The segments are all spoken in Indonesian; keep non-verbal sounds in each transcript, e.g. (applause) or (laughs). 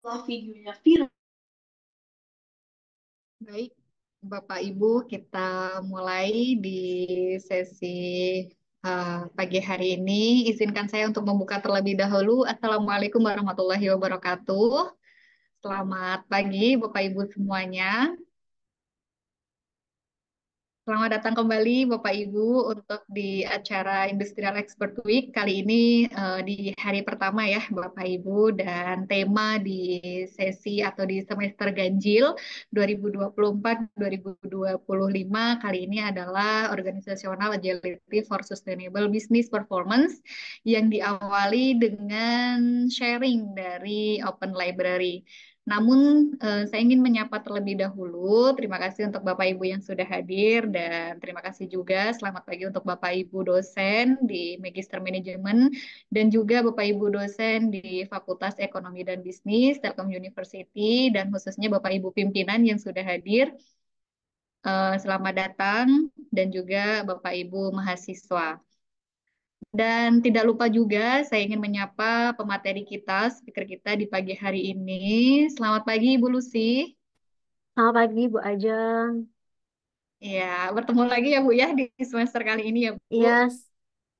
setelah videonya viral. Baik, Bapak Ibu, kita mulai di sesi uh, pagi hari ini. Izinkan saya untuk membuka terlebih dahulu. Assalamualaikum warahmatullahi wabarakatuh. Selamat pagi, Bapak Ibu semuanya. Selamat datang kembali Bapak Ibu untuk di acara Industrial Expert Week kali ini uh, di hari pertama ya Bapak Ibu dan tema di sesi atau di semester ganjil 2024-2025 kali ini adalah organizational agility for sustainable business performance yang diawali dengan sharing dari Open Library. Namun eh, saya ingin menyapa terlebih dahulu. Terima kasih untuk Bapak Ibu yang sudah hadir dan terima kasih juga selamat pagi untuk Bapak Ibu dosen di Magister Manajemen dan juga Bapak Ibu dosen di Fakultas Ekonomi dan Bisnis Telkom University dan khususnya Bapak Ibu pimpinan yang sudah hadir. Eh, selamat datang dan juga Bapak Ibu mahasiswa. Dan tidak lupa juga saya ingin menyapa pemateri kita, speaker kita di pagi hari ini. Selamat pagi Ibu Lucy. Selamat pagi Bu Ajeng. Iya, bertemu lagi ya Bu ya di semester kali ini ya Bu. Yes.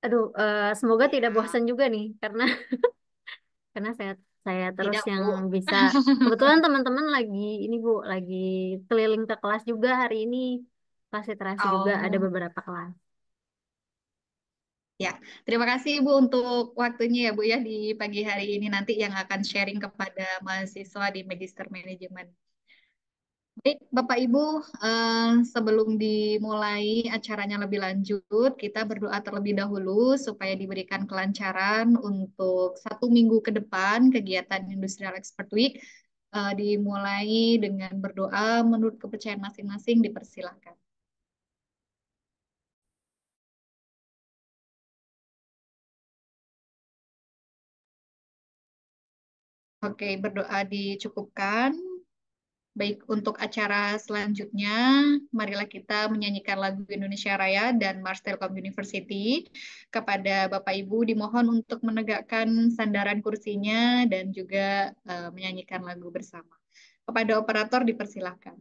Aduh, uh, semoga ya. tidak iya. bosan juga nih karena (laughs) karena saya saya terus tidak, yang Bu. bisa. (laughs) Kebetulan teman-teman lagi ini Bu, lagi keliling ke kelas juga hari ini. Kelas literasi oh. juga ada beberapa kelas. Ya, terima kasih Ibu untuk waktunya ya Bu ya di pagi hari ini nanti yang akan sharing kepada mahasiswa di Magister Manajemen. Baik, Bapak Ibu, eh, sebelum dimulai acaranya lebih lanjut, kita berdoa terlebih dahulu supaya diberikan kelancaran untuk satu minggu ke depan kegiatan Industrial Expert Week eh, dimulai dengan berdoa menurut kepercayaan masing-masing dipersilahkan. Oke, berdoa dicukupkan. Baik, untuk acara selanjutnya, marilah kita menyanyikan lagu Indonesia Raya dan Mars Telkom University. Kepada Bapak Ibu dimohon untuk menegakkan sandaran kursinya dan juga uh, menyanyikan lagu bersama. Kepada operator dipersilahkan.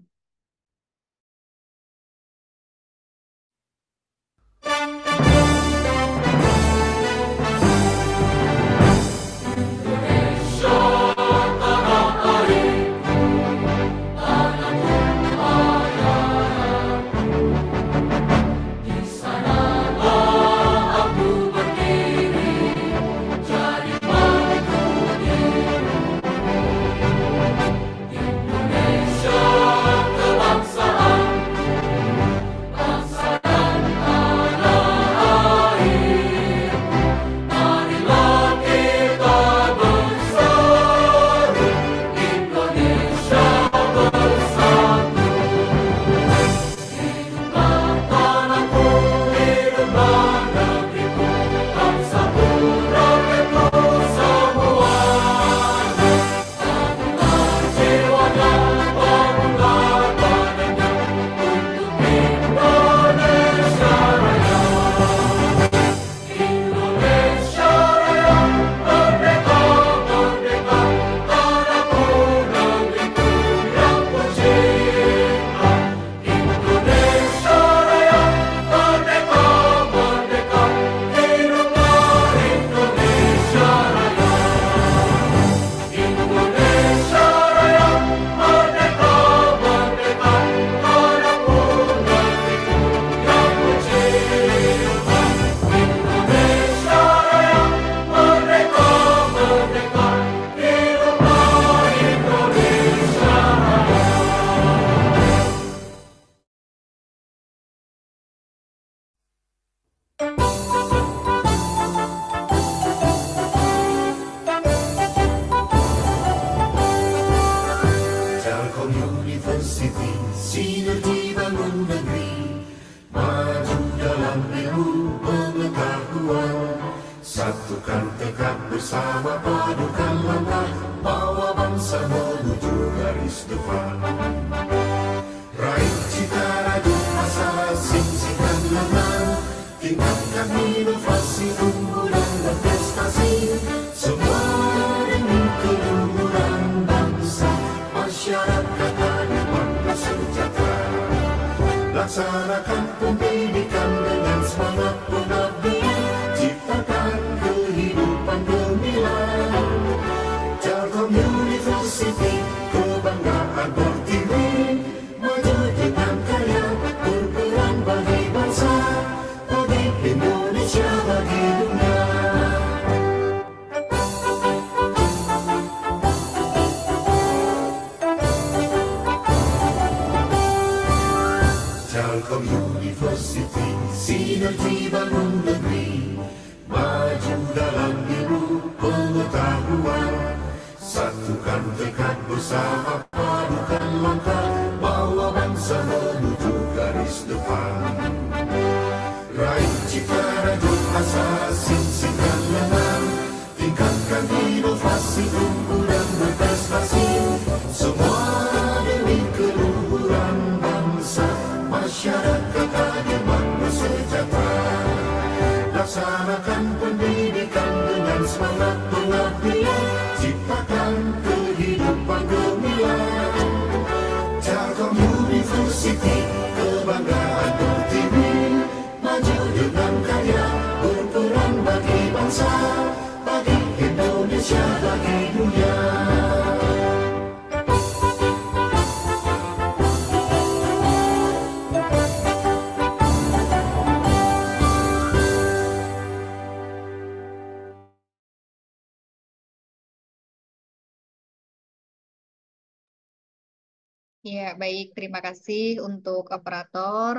terima kasih untuk operator.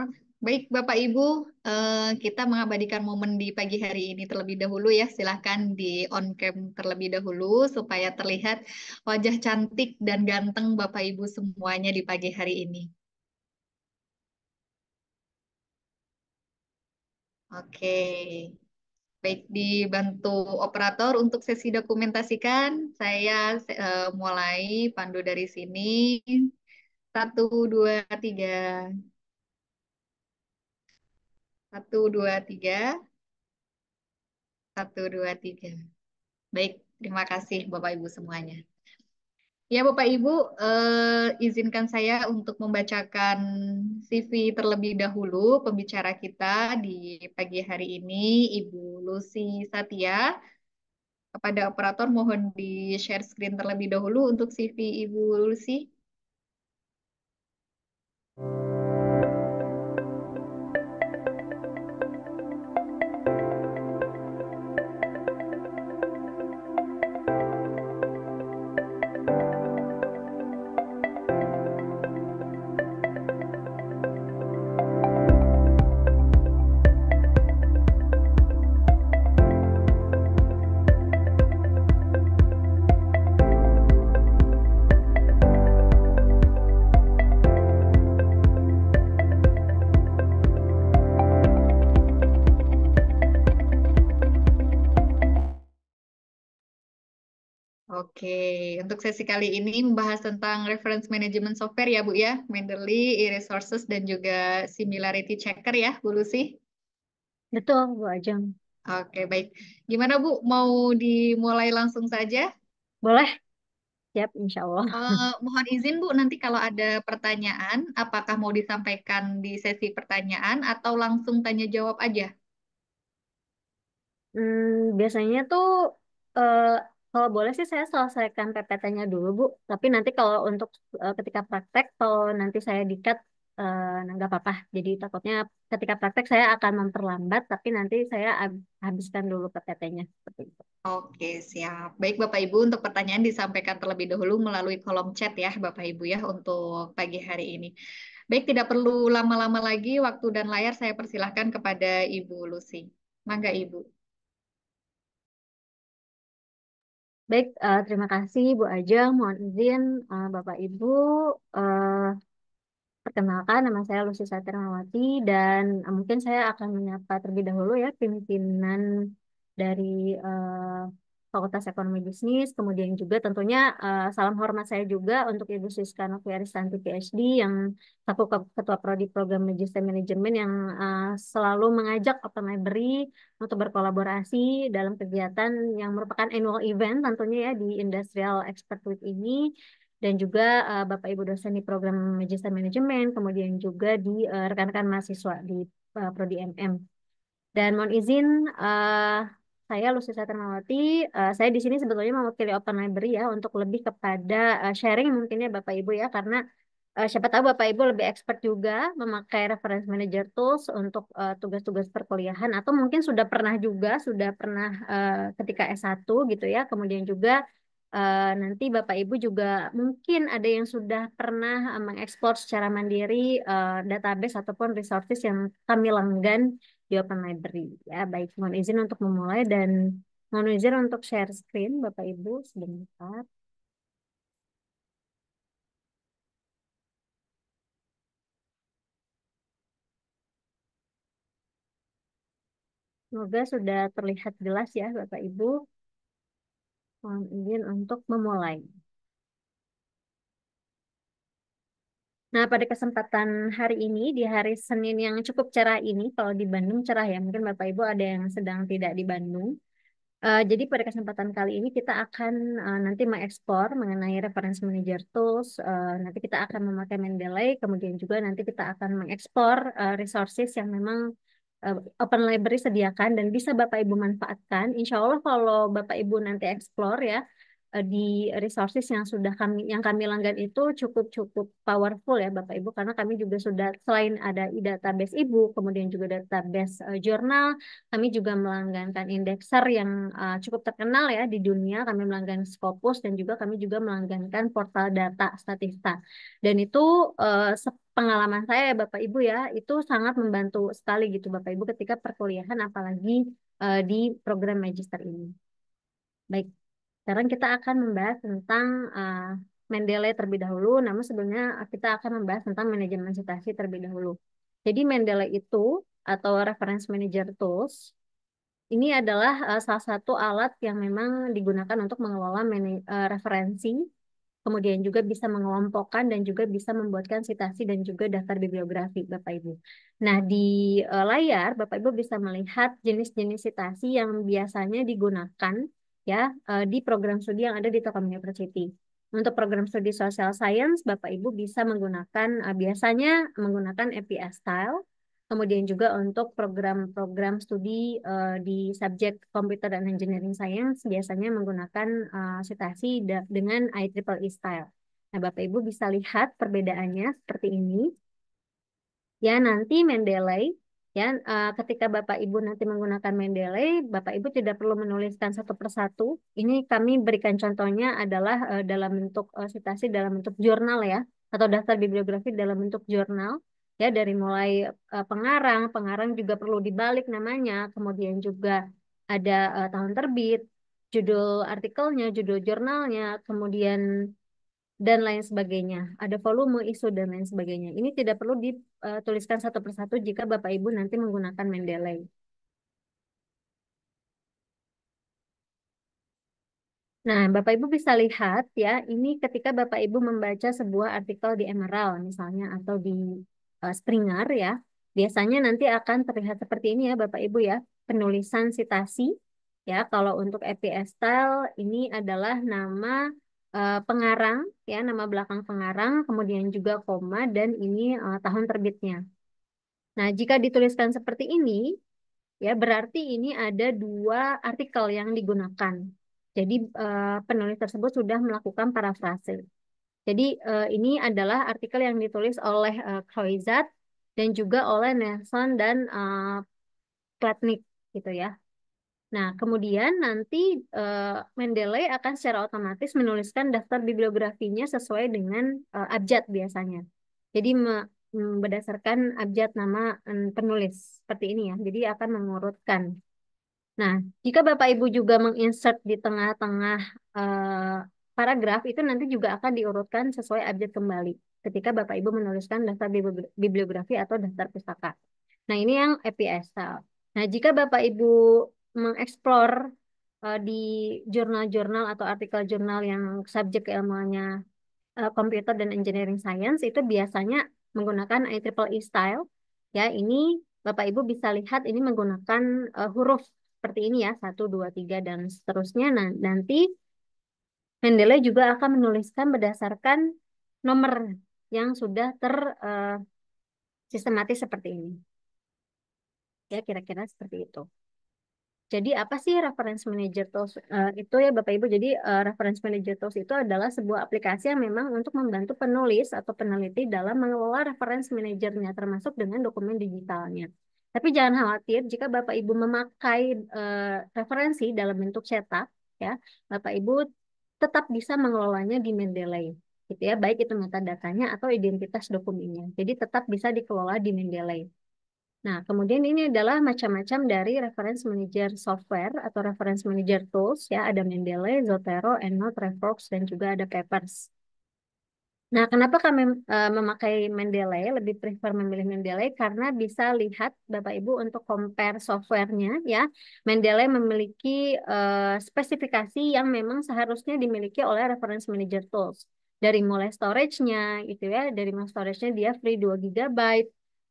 Baik, Bapak Ibu, eh, kita mengabadikan momen di pagi hari ini terlebih dahulu ya. Silahkan di on cam terlebih dahulu supaya terlihat wajah cantik dan ganteng Bapak Ibu semuanya di pagi hari ini. Oke, baik dibantu operator untuk sesi dokumentasikan. Saya eh, mulai pandu dari sini. Satu, dua, tiga. Satu, dua, tiga. Satu, dua, tiga. Baik, terima kasih Bapak Ibu semuanya. Ya Bapak Ibu, eh, izinkan saya untuk membacakan CV terlebih dahulu pembicara kita di pagi hari ini, Ibu Lucy Satya. Kepada operator mohon di-share screen terlebih dahulu untuk CV Ibu Lucy. you untuk sesi kali ini membahas tentang reference management software ya Bu ya, Mendeley, e-resources, dan juga similarity checker ya Bu Lucy? Betul Bu Ajeng. Oke baik, gimana Bu mau dimulai langsung saja? Boleh. Siap, insya Allah. Uh, mohon izin Bu, nanti kalau ada pertanyaan, apakah mau disampaikan di sesi pertanyaan atau langsung tanya jawab aja? Hmm, biasanya tuh uh, kalau boleh sih saya selesaikan PPT-nya dulu, Bu. Tapi nanti kalau untuk uh, ketika praktek, kalau nanti saya dikat, uh, eh, nah, nggak apa-apa. Jadi takutnya ketika praktek saya akan memperlambat, tapi nanti saya habiskan dulu PPT-nya. Oke, siap. Baik Bapak Ibu, untuk pertanyaan disampaikan terlebih dahulu melalui kolom chat ya Bapak Ibu ya untuk pagi hari ini. Baik, tidak perlu lama-lama lagi waktu dan layar saya persilahkan kepada Ibu Lucy. Mangga Ibu. Baik, uh, terima kasih Bu Ajeng. Mohon izin uh, Bapak Ibu uh, perkenalkan nama saya Lucy Satriawati dan uh, mungkin saya akan menyapa terlebih dahulu ya pimpinan dari uh, Fakultas Ekonomi Bisnis, kemudian juga tentunya uh, salam hormat saya juga untuk Ibu Siska Santi PhD yang satu ketua prodi program Magister Management yang uh, selalu mengajak Open Library untuk berkolaborasi dalam kegiatan yang merupakan annual event tentunya ya di Industrial Expert Week ini dan juga uh, Bapak Ibu dosen di program Magister Management, kemudian juga di rekan-rekan uh, mahasiswa di uh, prodi MM. Dan mohon izin uh, saya Lucy Satermawati. Uh, saya di sini sebetulnya mewakili Open Library ya untuk lebih kepada uh, sharing mungkinnya Bapak Ibu ya karena uh, siapa tahu Bapak Ibu lebih expert juga memakai reference manager tools untuk tugas-tugas uh, perkuliahan atau mungkin sudah pernah juga sudah pernah uh, ketika S1 gitu ya. Kemudian juga uh, nanti Bapak Ibu juga mungkin ada yang sudah pernah mengekspor secara mandiri uh, database ataupun resources yang kami langgan di Open Library. Ya, baik, mohon izin untuk memulai dan mohon izin untuk share screen Bapak Ibu sebentar. Semoga sudah terlihat jelas ya Bapak Ibu. Mohon izin untuk memulai. Nah, pada kesempatan hari ini, di hari Senin yang cukup cerah ini, kalau di Bandung cerah ya, mungkin Bapak Ibu ada yang sedang tidak di Bandung. Uh, jadi pada kesempatan kali ini kita akan uh, nanti mengekspor mengenai reference manager tools, uh, nanti kita akan memakai Mendeley, kemudian juga nanti kita akan mengekspor uh, resources yang memang uh, Open Library sediakan dan bisa Bapak Ibu manfaatkan. Insya Allah kalau Bapak Ibu nanti explore ya, Eh, di resources yang sudah kami yang kami langgan itu cukup cukup powerful ya Bapak Ibu karena kami juga sudah selain ada database Ibu kemudian juga database uh, jurnal kami juga melanggankan indexer yang uh, cukup terkenal ya di dunia kami melanggan Scopus dan juga kami juga melanggankan portal data Statista dan itu uh, pengalaman saya ya Bapak Ibu ya itu sangat membantu sekali gitu Bapak Ibu ketika perkuliahan apalagi uh, di program magister ini baik sekarang kita akan membahas tentang uh, Mendeley terlebih dahulu, namun sebelumnya kita akan membahas tentang manajemen citasi terlebih dahulu. Jadi Mendeley itu atau reference manager tools ini adalah uh, salah satu alat yang memang digunakan untuk mengelola uh, referensi, kemudian juga bisa mengelompokkan dan juga bisa membuatkan citasi dan juga daftar bibliografi, Bapak Ibu. Nah, di layar Bapak Ibu bisa melihat jenis-jenis citasi yang biasanya digunakan ya eh, di program studi yang ada di Telkom University. Untuk program studi Social Science, Bapak Ibu bisa menggunakan eh, biasanya menggunakan EPS Style, kemudian juga untuk program-program studi eh, di subjek komputer dan Engineering Science biasanya menggunakan citasi dengan IEEE e Style. Nah, Bapak Ibu bisa lihat perbedaannya seperti ini. Ya, nanti Mendeley Ya, eh, ketika Bapak Ibu nanti menggunakan Mendeley, Bapak Ibu tidak perlu menuliskan satu persatu. Ini kami berikan contohnya adalah eh, dalam bentuk uh, eh, sitasi dalam bentuk jurnal ya, atau daftar bibliografi dalam bentuk jurnal. Ya, dari mulai pengarang, pengarang juga perlu dibalik namanya, kemudian juga ada tahun terbit, judul artikelnya, judul jurnalnya, kemudian dan lain sebagainya. Ada volume, isu, dan lain sebagainya. Ini tidak perlu dituliskan satu persatu jika Bapak Ibu nanti menggunakan Mendeley. Nah, Bapak Ibu bisa lihat ya, ini ketika Bapak Ibu membaca sebuah artikel di Emerald misalnya atau di uh, Springer ya, biasanya nanti akan terlihat seperti ini ya Bapak Ibu ya, penulisan citasi ya. Kalau untuk EPS style ini adalah nama uh, pengarang ya nama belakang pengarang kemudian juga koma dan ini uh, tahun terbitnya. Nah jika dituliskan seperti ini ya berarti ini ada dua artikel yang digunakan. Jadi uh, penulis tersebut sudah melakukan parafrase. Jadi uh, ini adalah artikel yang ditulis oleh uh, Croizat dan juga oleh Nelson dan uh, Platnik gitu ya. Nah, kemudian nanti uh, Mendeley akan secara otomatis menuliskan daftar bibliografinya sesuai dengan uh, abjad biasanya. Jadi me, mm, berdasarkan abjad nama um, penulis seperti ini ya. Jadi akan mengurutkan. Nah, jika Bapak Ibu juga menginsert di tengah-tengah uh, paragraf itu nanti juga akan diurutkan sesuai abjad kembali ketika Bapak Ibu menuliskan daftar bibliografi atau daftar pustaka. Nah, ini yang EPSL. Nah, jika Bapak Ibu mengeksplor uh, di jurnal-jurnal atau artikel jurnal yang subjek keilmuannya uh, eh, dan engineering science itu biasanya menggunakan IEEE e style. Ya, ini Bapak Ibu bisa lihat ini menggunakan uh, huruf seperti ini ya, satu dua tiga dan seterusnya. Nah, nanti Mendeley juga akan menuliskan berdasarkan nomor yang sudah ter uh, sistematis seperti ini. Ya, kira-kira seperti itu. Jadi apa sih reference manager tools uh, itu ya Bapak Ibu? Jadi uh, reference manager tools itu adalah sebuah aplikasi yang memang untuk membantu penulis atau peneliti dalam mengelola reference manajernya termasuk dengan dokumen digitalnya. Tapi jangan khawatir jika Bapak Ibu memakai uh, referensi dalam bentuk cetak ya, Bapak Ibu tetap bisa mengelolanya di Mendeley gitu ya, baik itu metadatanya atau identitas dokumennya. Jadi tetap bisa dikelola di Mendeley. Nah, kemudian ini adalah macam-macam dari reference manager software atau reference manager tools ya, ada Mendeley, Zotero, EndNote, Revox dan juga ada Papers. Nah, kenapa kami uh, e, memakai Mendeley, lebih prefer memilih Mendeley karena bisa lihat Bapak Ibu untuk compare softwarenya ya. Mendeley memiliki uh, spesifikasi yang memang seharusnya dimiliki oleh reference manager tools. Dari mulai storage-nya gitu ya, dari mulai storage-nya dia free 2 GB,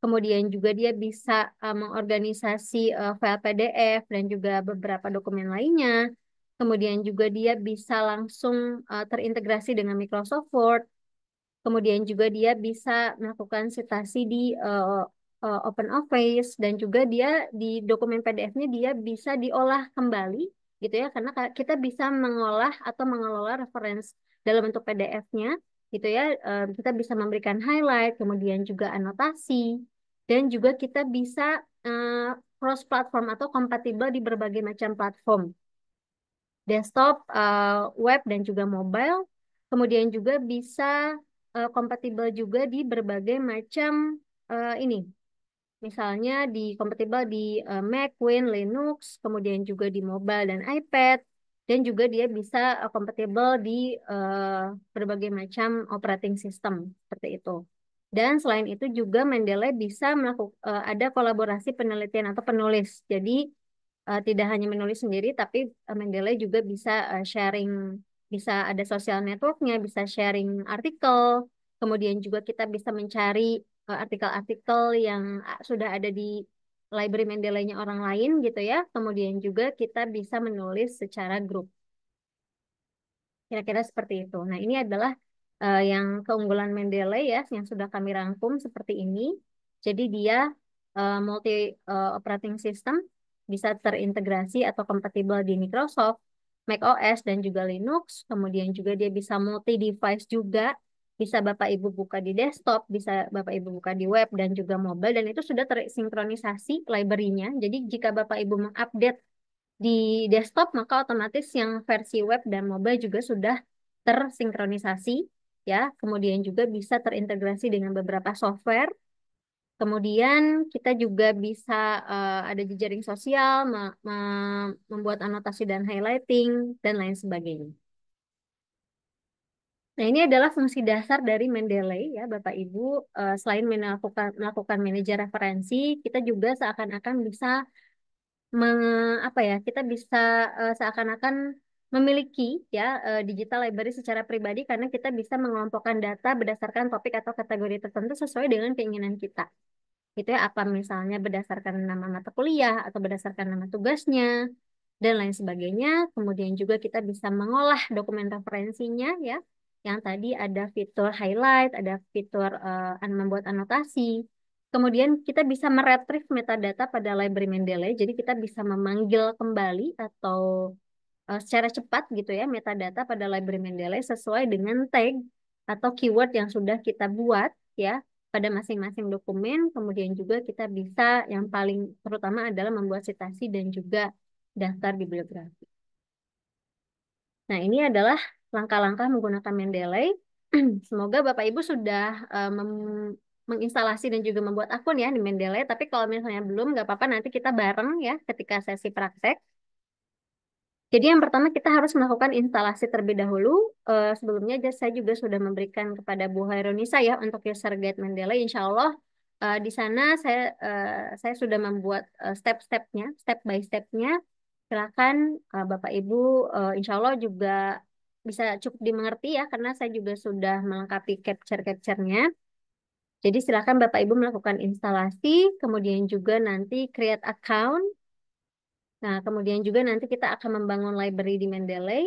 kemudian juga dia bisa uh, mengorganisasi uh, file PDF dan juga beberapa dokumen lainnya. Kemudian juga dia bisa langsung uh, terintegrasi dengan Microsoft Word. Kemudian juga dia bisa melakukan citasi di uh, uh, Open Office dan juga dia di dokumen PDF-nya dia bisa diolah kembali gitu ya karena kita bisa mengolah atau mengelola reference dalam bentuk PDF-nya gitu ya. Eh, kita bisa memberikan highlight, kemudian juga anotasi, dan juga kita bisa eh, cross platform atau kompatibel di berbagai macam platform, desktop, eh, web, dan juga mobile. Kemudian juga bisa kompatibel juga di berbagai macam ini, misalnya di kompatibel di Mac, Win, Linux, kemudian juga di mobile dan iPad, dan juga dia bisa uh, compatible di uh, berbagai macam operating system seperti itu. Dan selain itu juga Mendeley bisa melakukan uh, eh, ada kolaborasi penelitian atau penulis. Jadi uh, tidak hanya menulis sendiri, tapi uh, Mendeley juga bisa uh, sharing, bisa ada social networknya, bisa sharing artikel. Kemudian juga kita bisa mencari artikel-artikel uh, yang sudah ada di library Mendeley-nya orang lain gitu ya. Kemudian juga kita bisa menulis secara grup. Kira-kira seperti itu. Nah, ini adalah uh, yang keunggulan Mendeley ya yang sudah kami rangkum seperti ini. Jadi dia uh, multi uh, operating system bisa terintegrasi atau kompatibel di Microsoft, macOS dan juga Linux. Kemudian juga dia bisa multi device juga bisa Bapak Ibu buka di desktop, bisa Bapak Ibu buka di web dan juga mobile dan itu sudah tersinkronisasi library-nya. Jadi jika Bapak Ibu mengupdate di desktop maka otomatis yang versi web dan mobile juga sudah tersinkronisasi ya. Kemudian juga bisa terintegrasi dengan beberapa software. Kemudian kita juga bisa uh, ada jejaring sosial, membuat anotasi dan highlighting dan lain sebagainya. Nah, ini adalah fungsi dasar dari Mendeley ya Bapak Ibu. Eh, selain melakukan melakukan manajer referensi, kita juga seakan-akan bisa me, apa ya? Kita bisa eh, seakan-akan memiliki ya eh, digital library secara pribadi karena kita bisa mengelompokkan data berdasarkan topik atau kategori tertentu sesuai dengan keinginan kita. Gitu ya, apa misalnya berdasarkan nama mata kuliah atau berdasarkan nama tugasnya dan lain sebagainya. Kemudian juga kita bisa mengolah dokumen referensinya ya yang tadi ada fitur highlight, ada fitur uh, membuat anotasi. Kemudian kita bisa meretrieve metadata pada library Mendeley, jadi kita bisa memanggil kembali atau uh, secara cepat gitu ya metadata pada library Mendeley sesuai dengan tag atau keyword yang sudah kita buat ya pada masing-masing dokumen. Kemudian juga kita bisa yang paling terutama adalah membuat citasi dan juga daftar bibliografi. Nah, ini adalah langkah-langkah menggunakan Mendeley. (clears throat) Semoga Bapak Ibu sudah uh, menginstalasi dan juga membuat akun ya di Mendeley. Tapi kalau misalnya belum, nggak apa-apa nanti kita bareng ya ketika sesi praktek. Jadi yang pertama kita harus melakukan instalasi terlebih dahulu. Uh, sebelumnya saya juga sudah memberikan kepada Bu Hairunisa ya untuk user guide Mendeley. Insya Allah uh, di sana saya uh, saya sudah membuat uh, step-stepnya, step by stepnya. Silakan uh, Bapak Ibu, uh, Insya Allah juga bisa cukup dimengerti ya, karena saya juga sudah melengkapi capture capture Jadi silakan Bapak Ibu melakukan instalasi, kemudian juga nanti create account. Nah, kemudian juga nanti kita akan membangun library di Mendeley.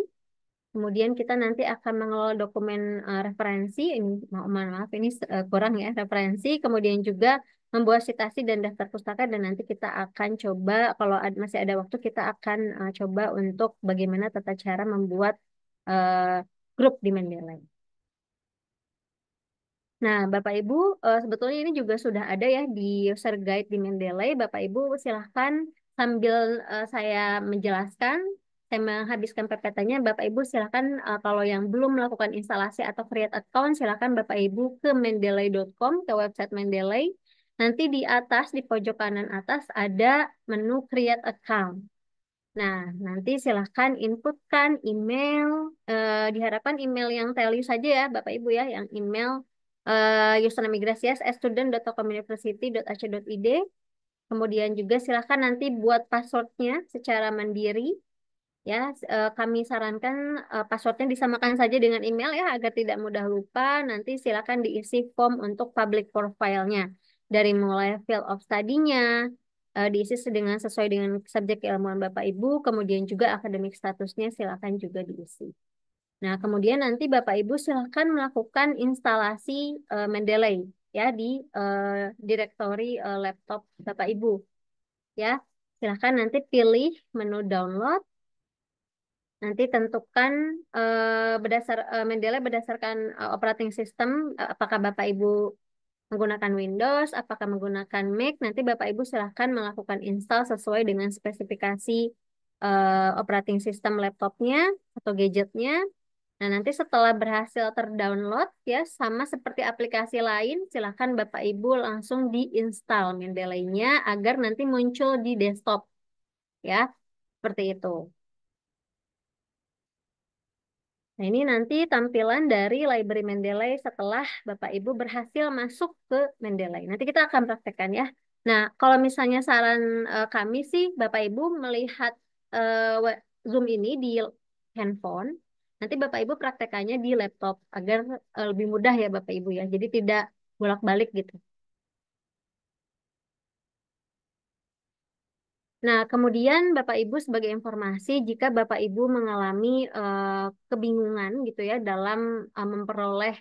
Kemudian kita nanti akan mengelola dokumen uh, referensi, ini maaf, maaf ini uh, kurang ya referensi, kemudian juga membuat citasi dan daftar pustaka dan nanti kita akan coba kalau masih ada waktu kita akan uh, coba untuk bagaimana tata cara membuat uh, grup di Mendeley. Nah, Bapak Ibu, uh, sebetulnya ini juga sudah ada ya di user guide di Mendeley. Bapak Ibu silahkan sambil uh, saya menjelaskan, saya menghabiskan PPT-nya, Bapak Ibu silahkan uh, kalau yang belum melakukan instalasi atau create account, silahkan Bapak Ibu ke mendeley.com, ke website Mendeley. Nanti di atas, di pojok kanan atas ada menu create account. Nah, nanti silahkan inputkan email, eh, diharapkan email yang teli saja ya Bapak Ibu ya, yang email eh, username migrasias student.comuniversity.ac.id. Kemudian juga silahkan nanti buat passwordnya secara mandiri. Ya, eh, kami sarankan eh, passwordnya disamakan saja dengan email ya agar tidak mudah lupa. Nanti silahkan diisi form untuk public profile-nya dari mulai field of study-nya, uh, diisi dengan sesuai dengan subjek keilmuan Bapak Ibu, kemudian juga akademik statusnya silakan juga diisi. Nah, kemudian nanti Bapak Ibu silakan melakukan instalasi uh, Mendeley ya di uh, direktori uh, laptop Bapak Ibu. Ya, silakan nanti pilih menu download. Nanti tentukan uh, berdasar uh, Mendeley berdasarkan uh, operating system uh, apakah Bapak Ibu menggunakan Windows, apakah menggunakan Mac, nanti Bapak Ibu silahkan melakukan install sesuai dengan spesifikasi uh, operating system laptopnya atau gadgetnya. Nah, nanti setelah berhasil terdownload ya sama seperti aplikasi lain, silahkan Bapak Ibu langsung diinstal Mendeley-nya agar nanti muncul di desktop. Ya, seperti itu. Nah, ini nanti tampilan dari library Mendeley setelah Bapak Ibu berhasil masuk ke Mendeley. Nanti kita akan praktekkan ya. Nah, kalau misalnya saran eh, kami sih Bapak Ibu melihat eh, Zoom ini di handphone, nanti Bapak Ibu praktekannya di laptop agar eh, lebih mudah ya Bapak Ibu ya. Jadi tidak bolak-balik gitu. Nah, kemudian Bapak Ibu sebagai informasi jika Bapak Ibu mengalami uh, kebingungan gitu ya dalam uh, memperoleh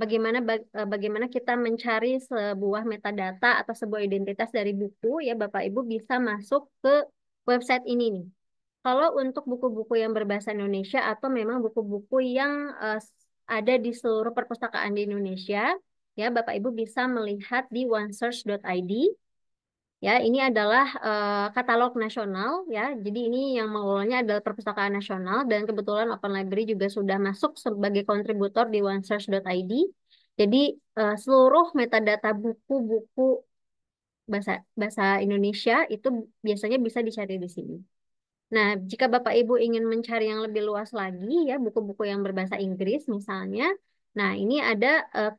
bagaimana baga eh, bagaimana kita mencari sebuah metadata atau sebuah identitas dari buku ya Bapak Ibu bisa masuk ke website ini nih. Kalau untuk buku-buku yang berbahasa Indonesia atau memang buku-buku yang uh, ada di seluruh perpustakaan di Indonesia, ya Bapak Ibu bisa melihat di onesearch.id Ya, ini adalah uh, katalog nasional ya. Jadi ini yang mengelolanya adalah Perpustakaan Nasional dan kebetulan Open Library juga sudah masuk sebagai kontributor di onesearch.id. Jadi uh, seluruh metadata buku-buku bahasa bahasa Indonesia itu biasanya bisa dicari di sini. Nah, jika Bapak Ibu ingin mencari yang lebih luas lagi ya buku-buku yang berbahasa Inggris misalnya, nah ini ada uh,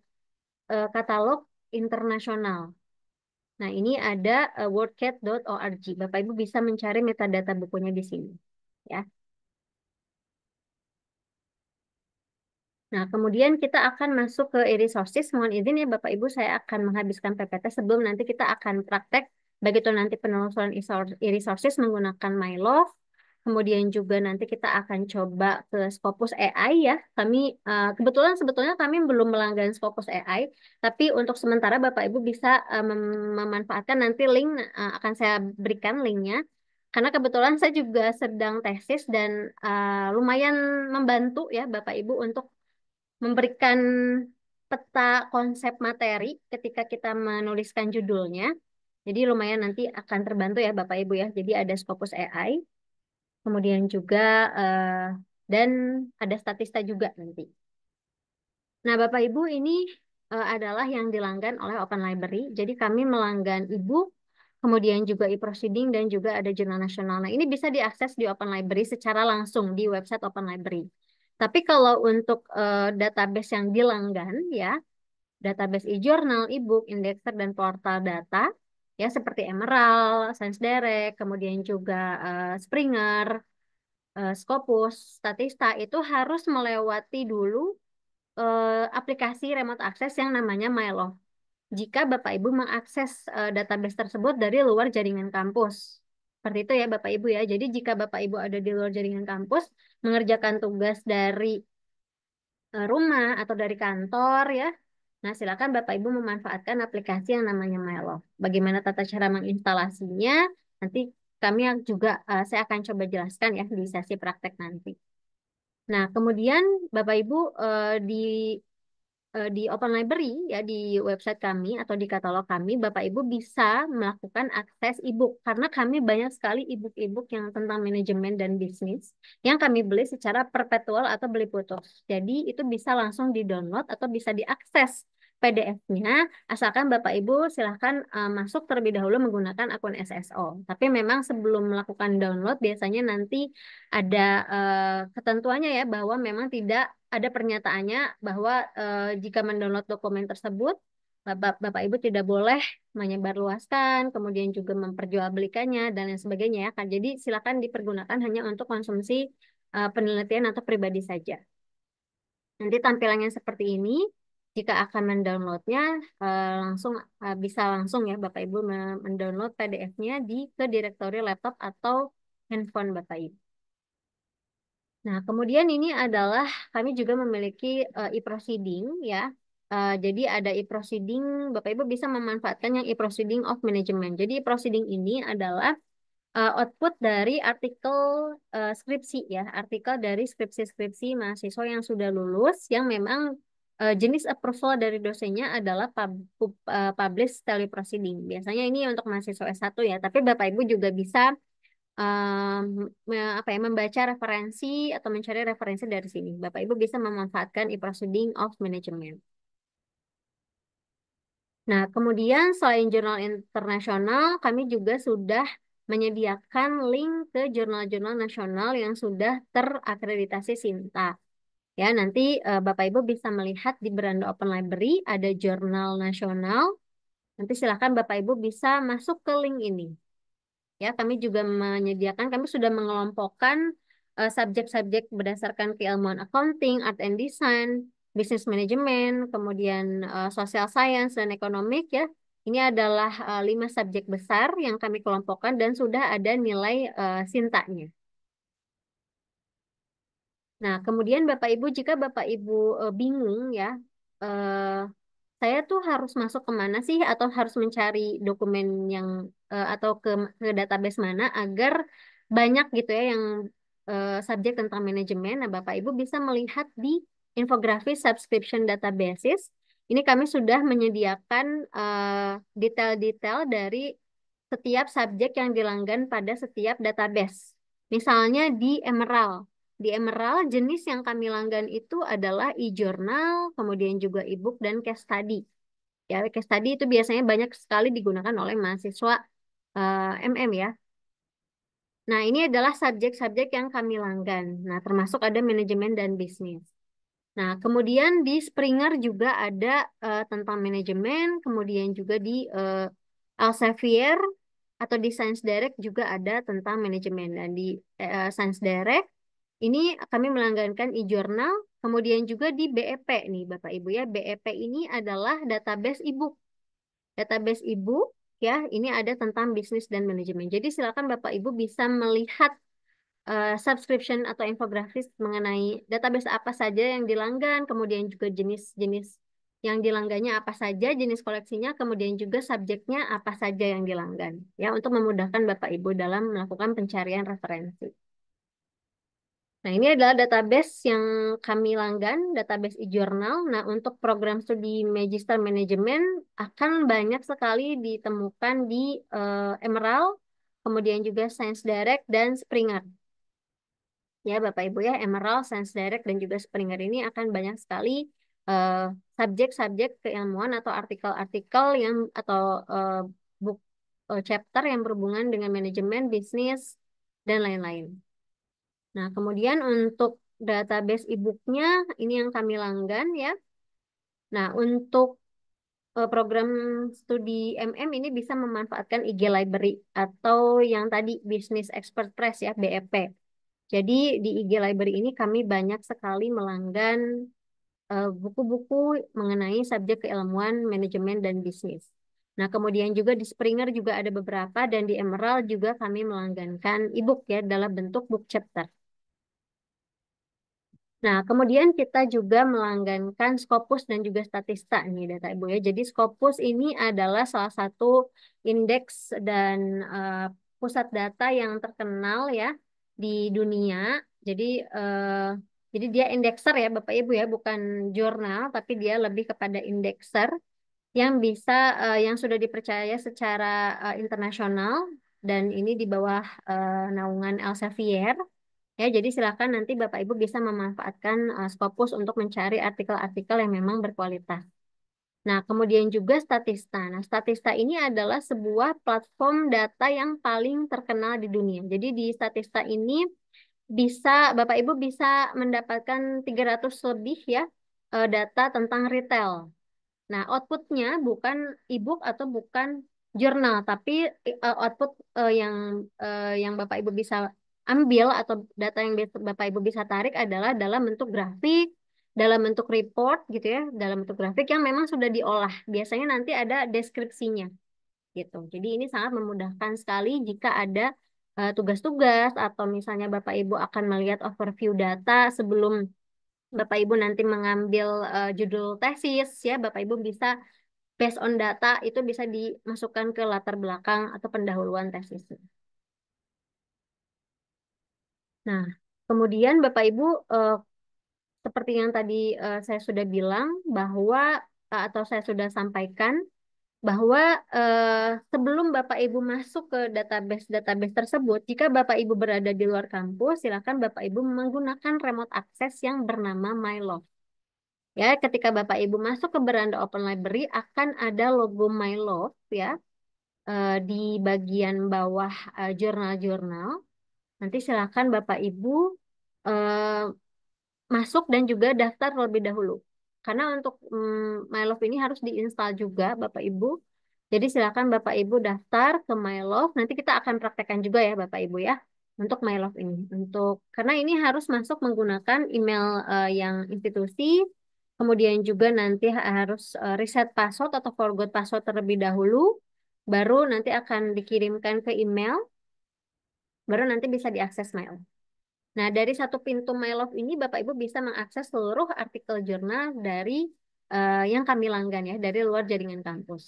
uh, katalog internasional Nah, ini ada uh, eh, wordcat.org. Bapak Ibu bisa mencari metadata bukunya di sini, ya. Nah, kemudian kita akan masuk ke e-resources. Mohon izin ya Bapak Ibu, saya akan menghabiskan PPT sebelum nanti kita akan praktek begitu nanti penelusuran e-resources menggunakan MyLove Kemudian juga nanti kita akan coba ke Scopus AI ya. Kami eh, kebetulan sebetulnya kami belum melanggan Scopus AI, tapi untuk sementara Bapak Ibu bisa eh, memanfaatkan nanti link uh, akan saya berikan linknya. Karena kebetulan saya juga sedang tesis dan lumayan membantu ya Bapak Ibu untuk memberikan peta konsep materi ketika kita menuliskan judulnya. Jadi lumayan nanti akan terbantu ya Bapak Ibu ya. Jadi ada Scopus AI kemudian juga uh, dan ada statista juga nanti. Nah, Bapak Ibu ini uh, adalah yang dilanggan oleh Open Library. Jadi kami melanggan Ibu, kemudian juga e-proceeding dan juga ada jurnal nasional. Nah, ini bisa diakses di Open Library secara langsung di website Open Library. Tapi kalau untuk uh, database yang dilanggan ya, database e-journal, e-book, indexer dan portal data ya seperti Emerald, sense Derek, kemudian juga uh, Springer, uh, Scopus, Statista itu harus melewati dulu uh, aplikasi remote access yang namanya Milo. Jika Bapak Ibu mengakses uh, database tersebut dari luar jaringan kampus. Seperti itu ya Bapak Ibu ya. Jadi jika Bapak Ibu ada di luar jaringan kampus, mengerjakan tugas dari rumah atau dari kantor ya, Nah, silakan Bapak Ibu memanfaatkan aplikasi yang namanya Milo. Bagaimana tata cara menginstalasinya, nanti kami juga uh, saya akan coba jelaskan ya di sesi praktek nanti. Nah, kemudian Bapak Ibu uh, di Eh, di Open Library ya di website kami atau di katalog kami Bapak Ibu bisa melakukan akses ebook karena kami banyak sekali e book yang tentang manajemen dan bisnis yang kami beli secara perpetual atau beli putus. Jadi itu bisa langsung di-download atau bisa diakses PDF-nya, asalkan Bapak Ibu silahkan uh, masuk terlebih dahulu menggunakan akun SSO. Tapi memang sebelum melakukan download, biasanya nanti ada uh, ketentuannya ya, bahwa memang tidak ada pernyataannya bahwa uh, jika mendownload dokumen tersebut Bapak, Bapak Ibu tidak boleh menyebarluaskan, kemudian juga memperjualbelikannya dan lain sebagainya ya. Kan? Jadi silakan dipergunakan hanya untuk konsumsi uh, penelitian atau pribadi saja. Nanti tampilannya seperti ini. Jika akan mendownloadnya eh, langsung bisa langsung ya Bapak Ibu mendownload PDF-nya di ke direktori laptop atau handphone Bapak Ibu. Nah, kemudian ini adalah kami juga memiliki uh, e-proceeding ya. Uh, jadi ada e-proceeding, Bapak Ibu bisa memanfaatkan yang e-proceeding of management. Jadi e-proceeding ini adalah uh, output dari artikel uh, skripsi ya, artikel dari skripsi-skripsi mahasiswa yang sudah lulus yang memang uh, jenis approval dari dosennya adalah pub, pub, uh, publish tele proceeding. Biasanya ini untuk mahasiswa S1 ya, tapi Bapak Ibu juga bisa um, apa ya membaca referensi atau mencari referensi dari sini. Bapak Ibu bisa memanfaatkan e-proceeding of management. Nah, kemudian selain jurnal internasional, kami juga sudah menyediakan link ke jurnal-jurnal nasional yang sudah terakreditasi SINTA. Ya, nanti uh, Bapak Ibu bisa melihat di beranda Open Library ada jurnal nasional. Nanti silakan Bapak Ibu bisa masuk ke link ini. Ya, kami juga menyediakan, kami sudah mengelompokkan eh, subjek-subjek uh, berdasarkan keilmuan accounting, art and design, business management, kemudian uh, social science dan ekonomik ya. Ini adalah uh, lima subjek besar yang kami kelompokkan dan sudah ada nilai uh, sintanya. Nah, kemudian Bapak Ibu jika Bapak Ibu uh, bingung ya uh, saya tuh harus masuk ke mana sih atau harus mencari dokumen yang uh, atau ke, ke database mana agar banyak gitu ya yang uh, subjek tentang manajemen. Nah, Bapak Ibu bisa melihat di infografis subscription databases. Ini kami sudah menyediakan eh, detail-detail uh, dari setiap subjek yang dilanggan pada setiap database. Misalnya di Emerald. Di Emerald, jenis yang kami langgan itu adalah e-journal, kemudian juga e-book dan case study. Ya, case study itu biasanya banyak sekali digunakan oleh mahasiswa uh, MM ya. Nah, ini adalah subjek-subjek yang kami langgan. Nah, termasuk ada manajemen dan bisnis. Nah, kemudian di Springer juga ada uh, tentang manajemen, kemudian juga di uh, Elsevier atau di Science Direct juga ada tentang manajemen. Dan di uh, Science Direct ini kami melanggankan e-journal, kemudian juga di BEP nih Bapak Ibu ya. BEP ini adalah database ibu, Database ibu ya, ini ada tentang bisnis dan manajemen. Jadi silakan Bapak Ibu bisa melihat uh, subscription atau infografis mengenai database apa saja yang dilanggan, kemudian juga jenis-jenis yang dilanggannya apa saja, jenis koleksinya, kemudian juga subjeknya apa saja yang dilanggan. Ya, untuk memudahkan Bapak Ibu dalam melakukan pencarian referensi. Nah, ini adalah database yang kami langgan, database e-journal. Nah, untuk program studi Magister Manajemen akan banyak sekali ditemukan di uh, Emerald, kemudian juga Science Direct dan Springer. Ya, Bapak Ibu ya, Emerald, Science Direct dan juga Springer ini akan banyak sekali subjek eh, subjek-subjek keilmuan atau artikel-artikel yang atau uh, book uh, chapter yang berhubungan dengan manajemen, bisnis dan lain-lain. Nah, kemudian untuk database e-booknya, ini yang kami langgan ya. Nah, untuk e, program studi MM ini bisa memanfaatkan IG Library atau yang tadi Business Expert Press ya, BEP. Jadi di IG Library ini kami banyak sekali melanggan e, buku-buku uh, mengenai subjek keilmuan manajemen dan bisnis. Nah, kemudian juga di Springer juga ada beberapa dan di Emerald juga kami melanggankan e-book ya dalam bentuk book chapter. Nah, kemudian kita juga melanggankan Scopus dan juga Statista nih data Ibu ya. Jadi Scopus ini adalah salah satu indeks dan uh, pusat data yang terkenal ya di dunia. Jadi uh, jadi dia indekser ya Bapak Ibu ya, bukan jurnal tapi dia lebih kepada indekser yang bisa uh, yang sudah dipercaya secara uh, internasional dan ini di bawah uh, naungan Elsevier. Ya, jadi silakan nanti Bapak Ibu bisa memanfaatkan uh, Scopus untuk mencari artikel-artikel yang memang berkualitas. Nah, kemudian juga Statista. Nah, Statista ini adalah sebuah platform data yang paling terkenal di dunia. Jadi di Statista ini bisa Bapak Ibu bisa mendapatkan 300 lebih ya eh, data tentang retail. Nah, outputnya bukan e-book atau bukan jurnal, tapi eh, output yang yang Bapak Ibu bisa ambil atau data yang Bapak Ibu bisa tarik adalah dalam bentuk grafik, dalam bentuk report gitu ya, dalam bentuk grafik yang memang sudah diolah. Biasanya nanti ada deskripsinya gitu. Jadi ini sangat memudahkan sekali jika ada e, tugas-tugas uh, atau misalnya Bapak Ibu akan melihat overview data sebelum Bapak Ibu nanti mengambil uh, judul tesis ya, Bapak Ibu bisa based on data itu bisa dimasukkan ke latar belakang atau pendahuluan tesis. Nah, kemudian Bapak Ibu eh, seperti yang tadi eh, saya sudah bilang bahwa eh, atau saya sudah sampaikan bahwa eh, sebelum Bapak Ibu masuk ke database-database tersebut, jika Bapak Ibu berada di luar kampus, silakan Bapak Ibu menggunakan remote access yang bernama MyLove. Ya, ketika Bapak Ibu masuk ke beranda Open Library akan ada logo MyLove ya eh, di bagian bawah eh, jurnal-jurnal. Nanti silakan Bapak Ibu eh, masuk dan juga daftar terlebih dahulu. Karena untuk mm, MyLove ini harus diinstal juga Bapak Ibu. Jadi silakan Bapak Ibu daftar ke MyLove. Nanti kita akan praktekkan juga ya Bapak Ibu ya untuk MyLove ini. Untuk karena ini harus masuk menggunakan email eh, yang institusi Kemudian juga nanti harus eh, reset password atau forgot password terlebih dahulu, baru nanti akan dikirimkan ke email baru nanti bisa diakses mail. Nah, dari satu pintu MyLove ini, Bapak Ibu bisa mengakses seluruh artikel jurnal dari uh, yang kami langgan ya, dari luar jaringan kampus.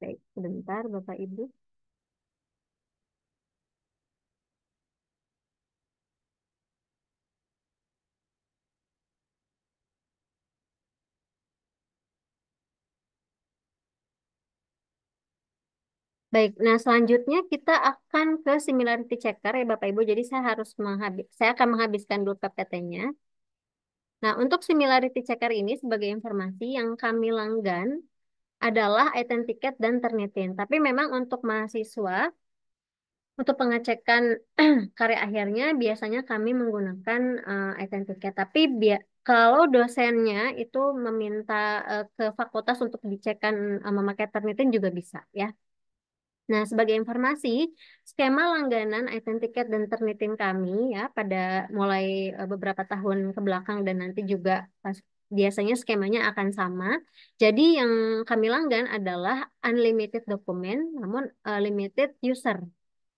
Baik, sebentar Bapak Ibu. Baik, nah selanjutnya kita akan ke similarity checker ya Bapak Ibu. Jadi saya harus menghabis, saya akan menghabiskan dulu PPT-nya. Nah, untuk similarity checker ini sebagai informasi yang kami langgan adalah item tiket dan Turnitin. Tapi memang untuk mahasiswa, untuk pengecekan (clears throat) karya akhirnya biasanya kami menggunakan uh, item tiket. Tapi kalau dosennya itu meminta uh, ke fakultas untuk dicekkan uh, eh, memakai Turnitin juga bisa ya. Nah, sebagai informasi, skema langganan item tiket dan ternitin kami ya pada mulai e, beberapa tahun ke belakang dan nanti juga pas biasanya skemanya akan sama. Jadi yang kami langgan adalah unlimited dokumen namun uh, limited user.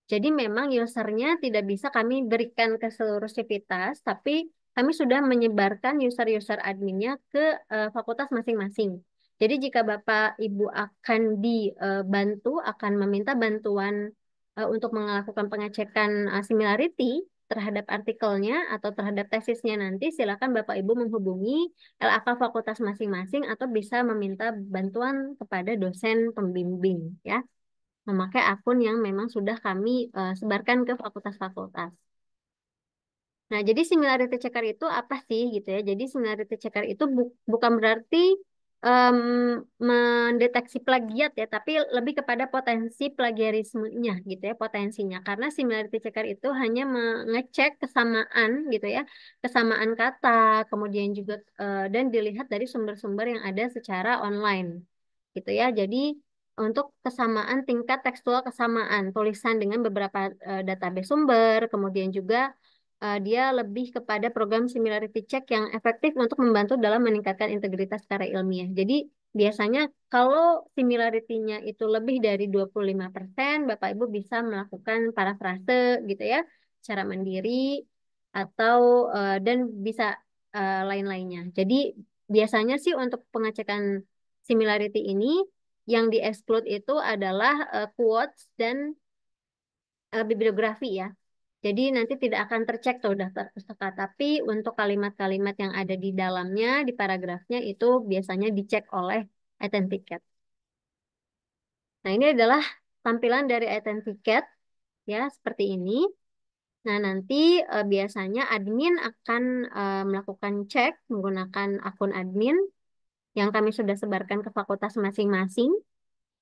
Jadi memang usernya tidak bisa kami berikan ke seluruh sivitas, tapi kami sudah menyebarkan user-user adminnya ke uh, fakultas masing-masing. Jadi jika Bapak Ibu akan dibantu, akan meminta bantuan e, untuk melakukan pengecekan e, similarity terhadap artikelnya atau terhadap tesisnya nanti, silakan Bapak Ibu menghubungi LAK fakultas masing-masing atau bisa meminta bantuan kepada dosen pembimbing ya. Memakai akun yang memang sudah kami e, sebarkan ke fakultas-fakultas. Nah, jadi similarity checker itu apa sih gitu ya? Jadi similarity checker itu bu bukan berarti um, mendeteksi plagiat ya, tapi lebih kepada potensi plagiarismenya gitu ya, potensinya. Karena similarity checker itu hanya mengecek kesamaan gitu ya, kesamaan kata, kemudian juga uh, dan dilihat dari sumber-sumber yang ada secara online gitu ya. Jadi untuk kesamaan tingkat tekstual kesamaan tulisan dengan beberapa uh, database sumber, kemudian juga uh, dia lebih kepada program similarity check yang efektif untuk membantu dalam meningkatkan integritas secara ilmiah. Jadi biasanya kalau similarity-nya itu lebih dari 25%, Bapak Ibu bisa melakukan parafrase gitu ya, secara mandiri atau uh, dan bisa uh, lain-lainnya. Jadi biasanya sih untuk pengecekan similarity ini yang di exclude itu adalah uh, quotes dan uh, bibliografi ya. Jadi nanti tidak akan tercek tuh daftar pustaka, tapi untuk kalimat-kalimat yang ada di dalamnya, di paragrafnya itu biasanya dicek oleh item ticket. Nah, ini adalah tampilan dari item ticket ya, seperti ini. Nah, nanti eh, biasanya admin akan eh, melakukan cek menggunakan akun admin yang kami sudah sebarkan ke fakultas masing-masing.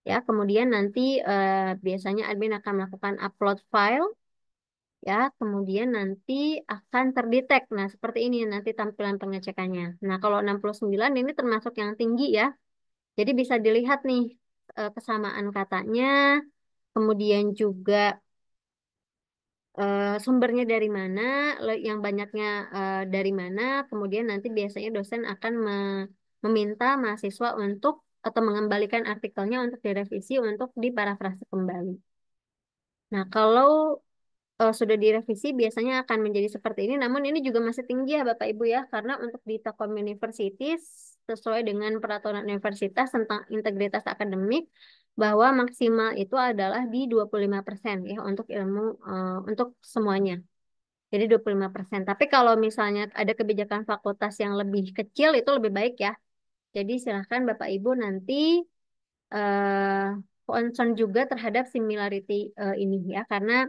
Ya, kemudian nanti eh, biasanya admin akan melakukan upload file ya kemudian nanti akan terdetek nah seperti ini nanti tampilan pengecekannya nah kalau 69 ini termasuk yang tinggi ya jadi bisa dilihat nih e, kesamaan katanya kemudian juga e, sumbernya dari mana yang banyaknya e, dari mana kemudian nanti biasanya dosen akan meminta mahasiswa untuk atau mengembalikan artikelnya untuk direvisi untuk diparafrase kembali. Nah, kalau uh, sudah direvisi biasanya akan menjadi seperti ini. Namun ini juga masih tinggi ya Bapak Ibu ya, karena untuk di Telkom University sesuai dengan peraturan universitas tentang integritas akademik bahwa maksimal itu adalah di 25% ya untuk ilmu uh, untuk semuanya. Jadi 25%. Tapi kalau misalnya ada kebijakan fakultas yang lebih kecil itu lebih baik ya. Jadi silahkan Bapak Ibu nanti uh, concern juga terhadap similarity uh, ini ya karena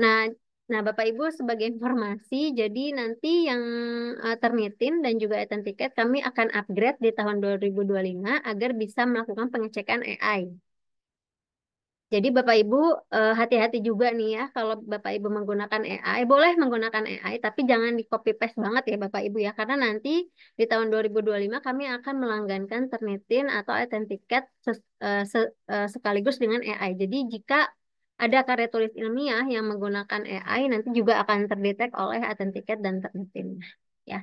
Nah, nah Bapak Ibu sebagai informasi, jadi nanti yang uh, eh, termitin dan juga eten tiket kami akan upgrade di tahun 2025 agar bisa melakukan pengecekan AI. Jadi Bapak Ibu eh, hati-hati uh, juga nih ya kalau Bapak Ibu menggunakan AI, boleh menggunakan AI tapi jangan di copy paste banget ya Bapak Ibu ya karena nanti di tahun 2025 kami akan melanggankan Ternitin atau Eten Tiket ses, uh, se, uh, sekaligus dengan AI. Jadi jika ada karya tulis ilmiah yang menggunakan AI nanti juga akan terdetek oleh Authenticat dan terdetim. Ya,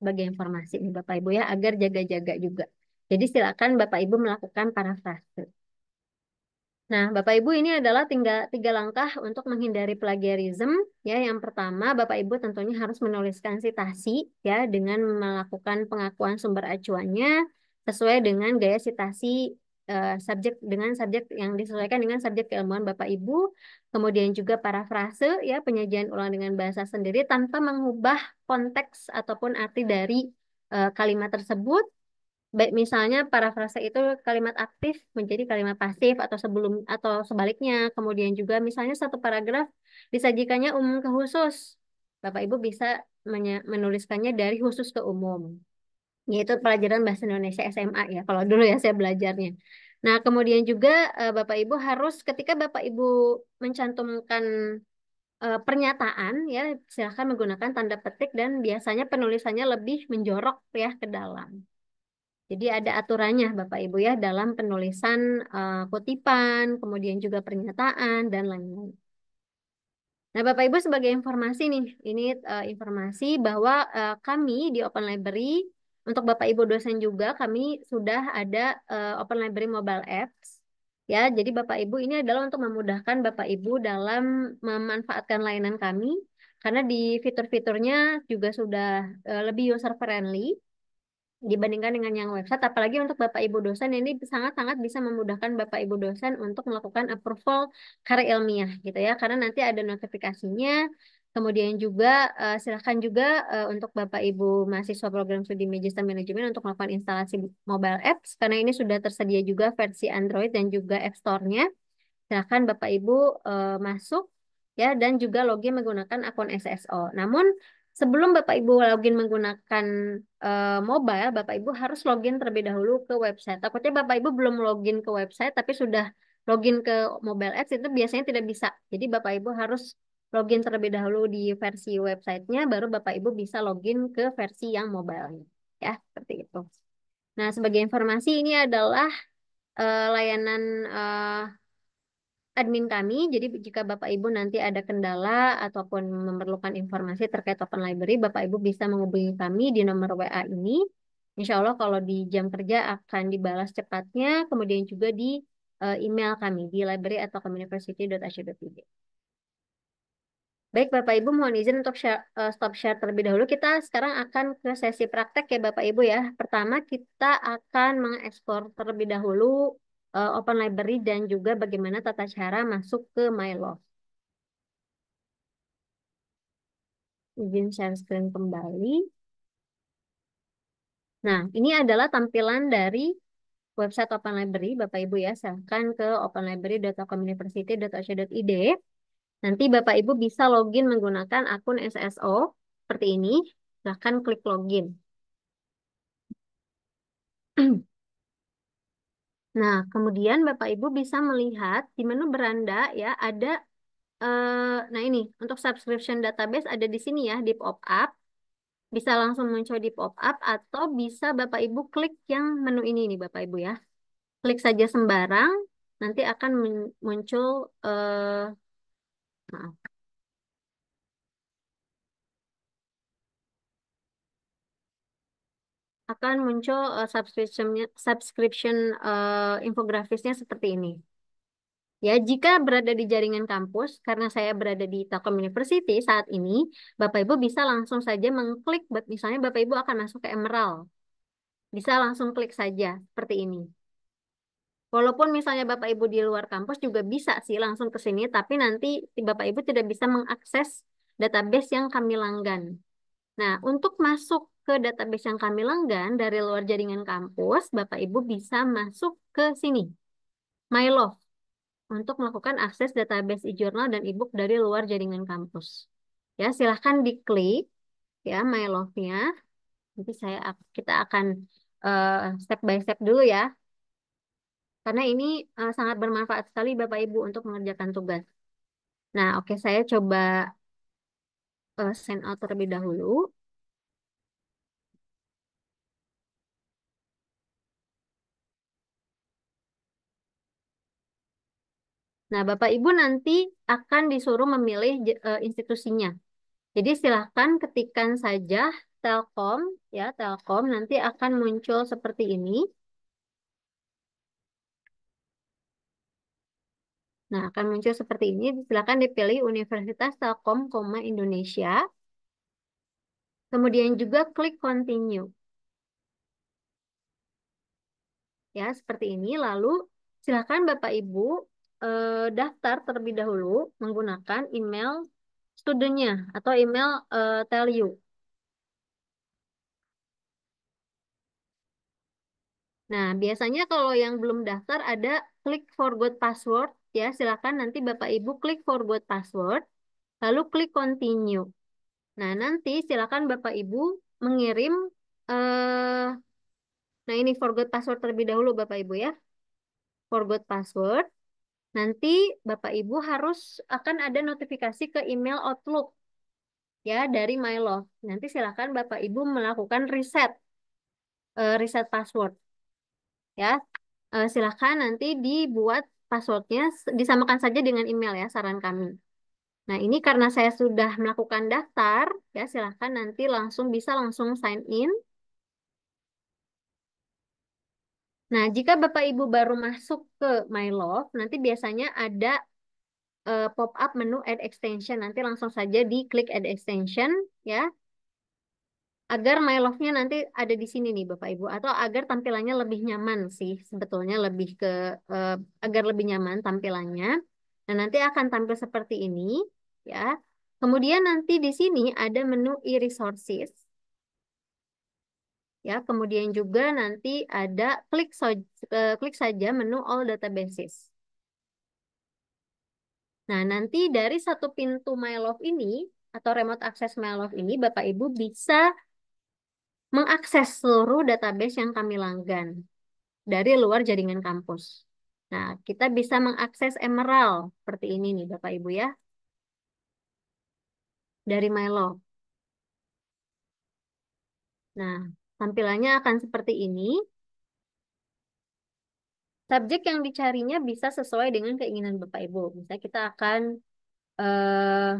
sebagai informasi nih Bapak Ibu ya, agar jaga-jaga juga. Jadi silakan Bapak Ibu melakukan parafrase. Nah, Bapak Ibu ini adalah tiga, tiga langkah untuk menghindari plagiarisme. Ya, yang pertama, Bapak Ibu tentunya harus menuliskan sitasi ya dengan melakukan pengakuan sumber acuannya sesuai dengan gaya sitasi Eh, subjek dengan subjek yang disesuaikan dengan subjek keilmuan Bapak Ibu, kemudian juga parafrase ya penyajian ulang dengan bahasa sendiri tanpa mengubah konteks ataupun arti dari uh, kalimat tersebut. Baik misalnya parafrase itu kalimat aktif menjadi kalimat pasif atau sebelum atau sebaliknya. Kemudian juga misalnya satu paragraf disajikannya umum ke khusus. Bapak Ibu bisa menuliskannya dari khusus ke umum yaitu pelajaran bahasa Indonesia SMA ya kalau dulu ya saya belajarnya. Nah, kemudian juga eh, Bapak Ibu harus ketika Bapak Ibu mencantumkan eh, pernyataan ya silahkan menggunakan tanda petik dan biasanya penulisannya lebih menjorok ya ke dalam. Jadi ada aturannya Bapak Ibu ya dalam penulisan eh, kutipan, kemudian juga pernyataan dan lain-lain. Nah Bapak Ibu sebagai informasi nih, ini uh, informasi bahwa uh, kami di Open Library untuk Bapak Ibu dosen juga kami sudah ada uh, Open Library Mobile Apps ya. Jadi Bapak Ibu ini adalah untuk memudahkan Bapak Ibu dalam memanfaatkan layanan kami karena di fitur-fiturnya juga sudah uh, lebih user friendly dibandingkan dengan yang website apalagi untuk Bapak Ibu dosen ini sangat-sangat bisa memudahkan Bapak Ibu dosen untuk melakukan approval karya ilmiah gitu ya karena nanti ada notifikasinya Kemudian juga uh, eh, silakan juga uh, untuk Bapak Ibu mahasiswa program studi Magister Manajemen untuk melakukan instalasi mobile apps karena ini sudah tersedia juga versi Android dan juga App Store-nya. Silakan Bapak Ibu uh, masuk ya dan juga login menggunakan akun SSO. Namun sebelum Bapak Ibu login menggunakan uh, mobile, Bapak Ibu harus login terlebih dahulu ke website. Takutnya Bapak Ibu belum login ke website tapi sudah login ke mobile apps itu biasanya tidak bisa. Jadi Bapak Ibu harus login terlebih dahulu di versi websitenya, baru Bapak Ibu bisa login ke versi yang mobile. Ya, seperti itu. Nah, sebagai informasi ini adalah uh, layanan uh, admin kami. Jadi jika Bapak Ibu nanti ada kendala ataupun memerlukan informasi terkait Open Library, Bapak Ibu bisa menghubungi kami di nomor WA ini. Insya Allah kalau di jam kerja akan dibalas cepatnya, kemudian juga di eh, email kami di library atau communiversity.ac.id. Baik, Bapak Ibu mohon izin untuk share, eh, stop share terlebih dahulu. Kita sekarang akan ke sesi praktek ya Bapak Ibu ya. Pertama kita akan mengekspor terlebih dahulu uh, Open Library dan juga bagaimana tata cara masuk ke MyLoft. Izin share screen kembali. Nah, ini adalah tampilan dari website Open Library Bapak Ibu ya. Silahkan ke openlibrary.openuniversity.ac.id. Nanti Bapak Ibu bisa login menggunakan akun SSO seperti ini. Silahkan klik login. (clears throat) Nah, kemudian Bapak Ibu bisa melihat di menu beranda ya ada eh, nah ini untuk subscription database ada di sini ya di pop-up. Bisa langsung muncul di pop-up atau bisa Bapak Ibu klik yang menu ini nih Bapak Ibu ya. Klik saja sembarang, nanti akan muncul eh, akan muncul uh, subscriptionnya, subscription uh, infografisnya seperti ini. Ya, jika berada di jaringan kampus, karena saya berada di Telkom University saat ini, Bapak Ibu bisa langsung saja mengklik, misalnya Bapak Ibu akan masuk ke Emerald. Bisa langsung klik saja, seperti ini. Walaupun misalnya Bapak Ibu di luar kampus juga bisa sih langsung ke sini, tapi nanti Bapak Ibu tidak bisa mengakses database yang kami langgan. Nah, untuk masuk ke database yang kami langgan dari luar jaringan kampus, Bapak Ibu bisa masuk ke sini. My Love untuk melakukan akses database e jurnal dan e-book dari luar jaringan kampus. Ya, silahkan diklik ya My love nya Nanti saya kita akan uh, step by step dulu ya karena ini uh, sangat bermanfaat sekali Bapak Ibu untuk mengerjakan tugas. Nah, oke saya coba uh, send out terlebih dahulu. Nah, Bapak Ibu nanti akan disuruh memilih uh, institusinya. Jadi silahkan ketikkan saja Telkom, ya Telkom nanti akan muncul seperti ini. Nah, akan muncul seperti ini. Silakan dipilih Universitas Telkom, Indonesia. Kemudian juga klik continue. Ya, seperti ini. Lalu silakan Bapak Ibu eh, daftar terlebih dahulu menggunakan email studentnya atau email eh, tell you. Nah, biasanya kalau yang belum daftar ada klik forgot password ya silakan nanti Bapak Ibu klik forward password, lalu klik continue. Nah, nanti silakan Bapak Ibu mengirim eh, nah ini forward password terlebih dahulu Bapak Ibu ya. Forward password. Nanti Bapak Ibu harus akan ada notifikasi ke email Outlook ya dari MyLove. Nanti silakan Bapak Ibu melakukan reset eh, reset password. Ya. Eh, silakan nanti dibuat passwordnya disamakan saja dengan email ya saran kami. Nah ini karena saya sudah melakukan daftar ya silahkan nanti langsung bisa langsung sign in. Nah jika Bapak Ibu baru masuk ke MyLove nanti biasanya ada uh, eh, pop up menu add extension nanti langsung saja di klik add extension ya agar my love-nya nanti ada di sini nih Bapak Ibu atau agar tampilannya lebih nyaman sih sebetulnya lebih ke uh, agar lebih nyaman tampilannya. Nah, nanti akan tampil seperti ini ya. Kemudian nanti di sini ada menu e-resources. Ya, kemudian juga nanti ada klik so, uh, klik saja menu all databases. Nah, nanti dari satu pintu my love ini atau remote access my love ini Bapak Ibu bisa mengakses seluruh database yang kami langgan dari luar jaringan kampus. Nah, kita bisa mengakses Emerald seperti ini nih Bapak Ibu ya. Dari Milo. Nah, tampilannya akan seperti ini. Subjek yang dicarinya bisa sesuai dengan keinginan Bapak Ibu. Misalnya kita akan eh,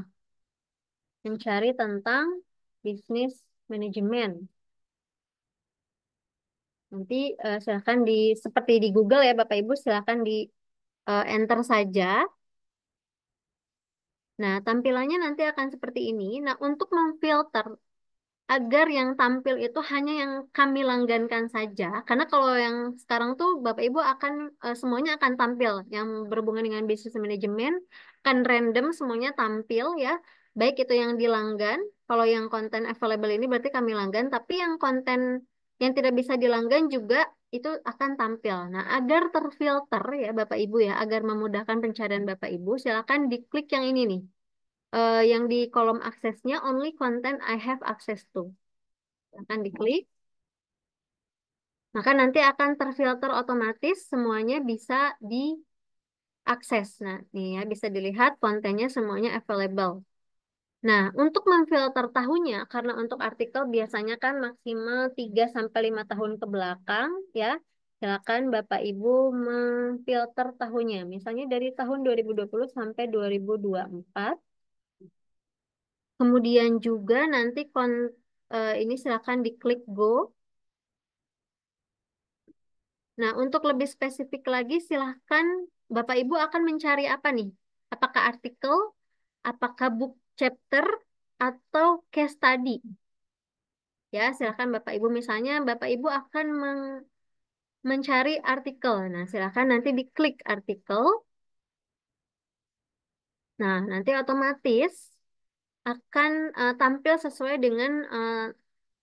mencari tentang bisnis manajemen. Nanti uh, silahkan di seperti di Google ya Bapak Ibu silahkan di uh, enter saja. Nah, tampilannya nanti akan seperti ini. Nah, untuk memfilter agar yang tampil itu hanya yang kami langgankan saja. Karena kalau yang sekarang tuh Bapak Ibu akan uh, semuanya akan tampil yang berhubungan dengan bisnis manajemen kan random semuanya tampil ya. Baik itu yang dilanggan, kalau yang konten available ini berarti kami langgan, tapi yang konten yang tidak bisa dilanggan juga itu akan tampil. Nah, agar terfilter ya Bapak Ibu ya, agar memudahkan pencarian Bapak Ibu, silakan diklik yang ini nih. Uh, yang di kolom aksesnya only content I have access to. Silakan diklik. Maka nanti akan terfilter otomatis semuanya bisa diakses. Nah, ini ya bisa dilihat kontennya semuanya available. Nah, untuk memfilter tahunnya, karena untuk artikel biasanya kan maksimal 3-5 tahun ke belakang, ya, silakan Bapak Ibu memfilter tahunnya. Misalnya dari tahun 2020 sampai 2024. Kemudian juga nanti kon, eh, ini silakan diklik go. Nah, untuk lebih spesifik lagi, silakan Bapak Ibu akan mencari apa nih? Apakah artikel, apakah buku, chapter atau case study. Ya, silakan Bapak Ibu misalnya Bapak Ibu akan meng mencari artikel. Nah, silakan nanti diklik artikel. Nah, nanti otomatis akan uh, tampil sesuai dengan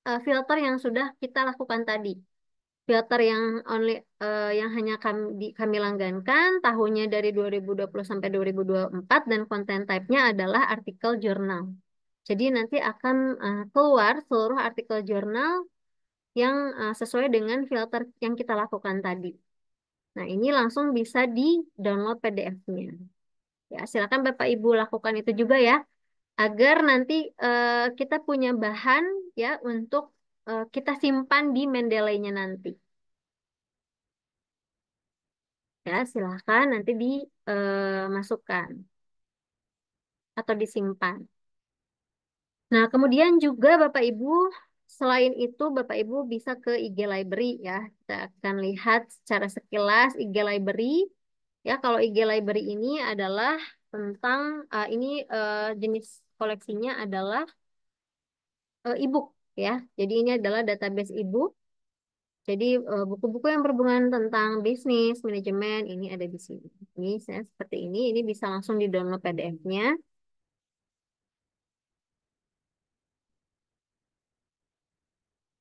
uh, filter yang sudah kita lakukan tadi filter yang only uh, yang hanya kami di, kami langgankan tahunnya dari 2020 sampai 2024 dan konten type-nya adalah artikel jurnal. Jadi nanti akan uh, keluar seluruh artikel jurnal yang uh, sesuai dengan filter yang kita lakukan tadi. Nah, ini langsung bisa di-download PDF-nya. Ya, silakan Bapak Ibu lakukan itu juga ya agar nanti uh, kita punya bahan ya untuk Eh, kita simpan di Mendeley-nya nanti. Ya, silahkan nanti dimasukkan eh, atau disimpan. Nah, kemudian juga Bapak Ibu, selain itu Bapak Ibu bisa ke IG Library ya. Kita akan lihat secara sekilas IG Library. Ya, kalau IG Library ini adalah tentang uh, ini uh, jenis koleksinya adalah uh, e-book ya. Jadi ini adalah database ibu. Jadi eh, buku-buku yang berhubungan tentang bisnis, manajemen ini ada di sini. Ini saya seperti ini, ini bisa langsung di-download PDF-nya.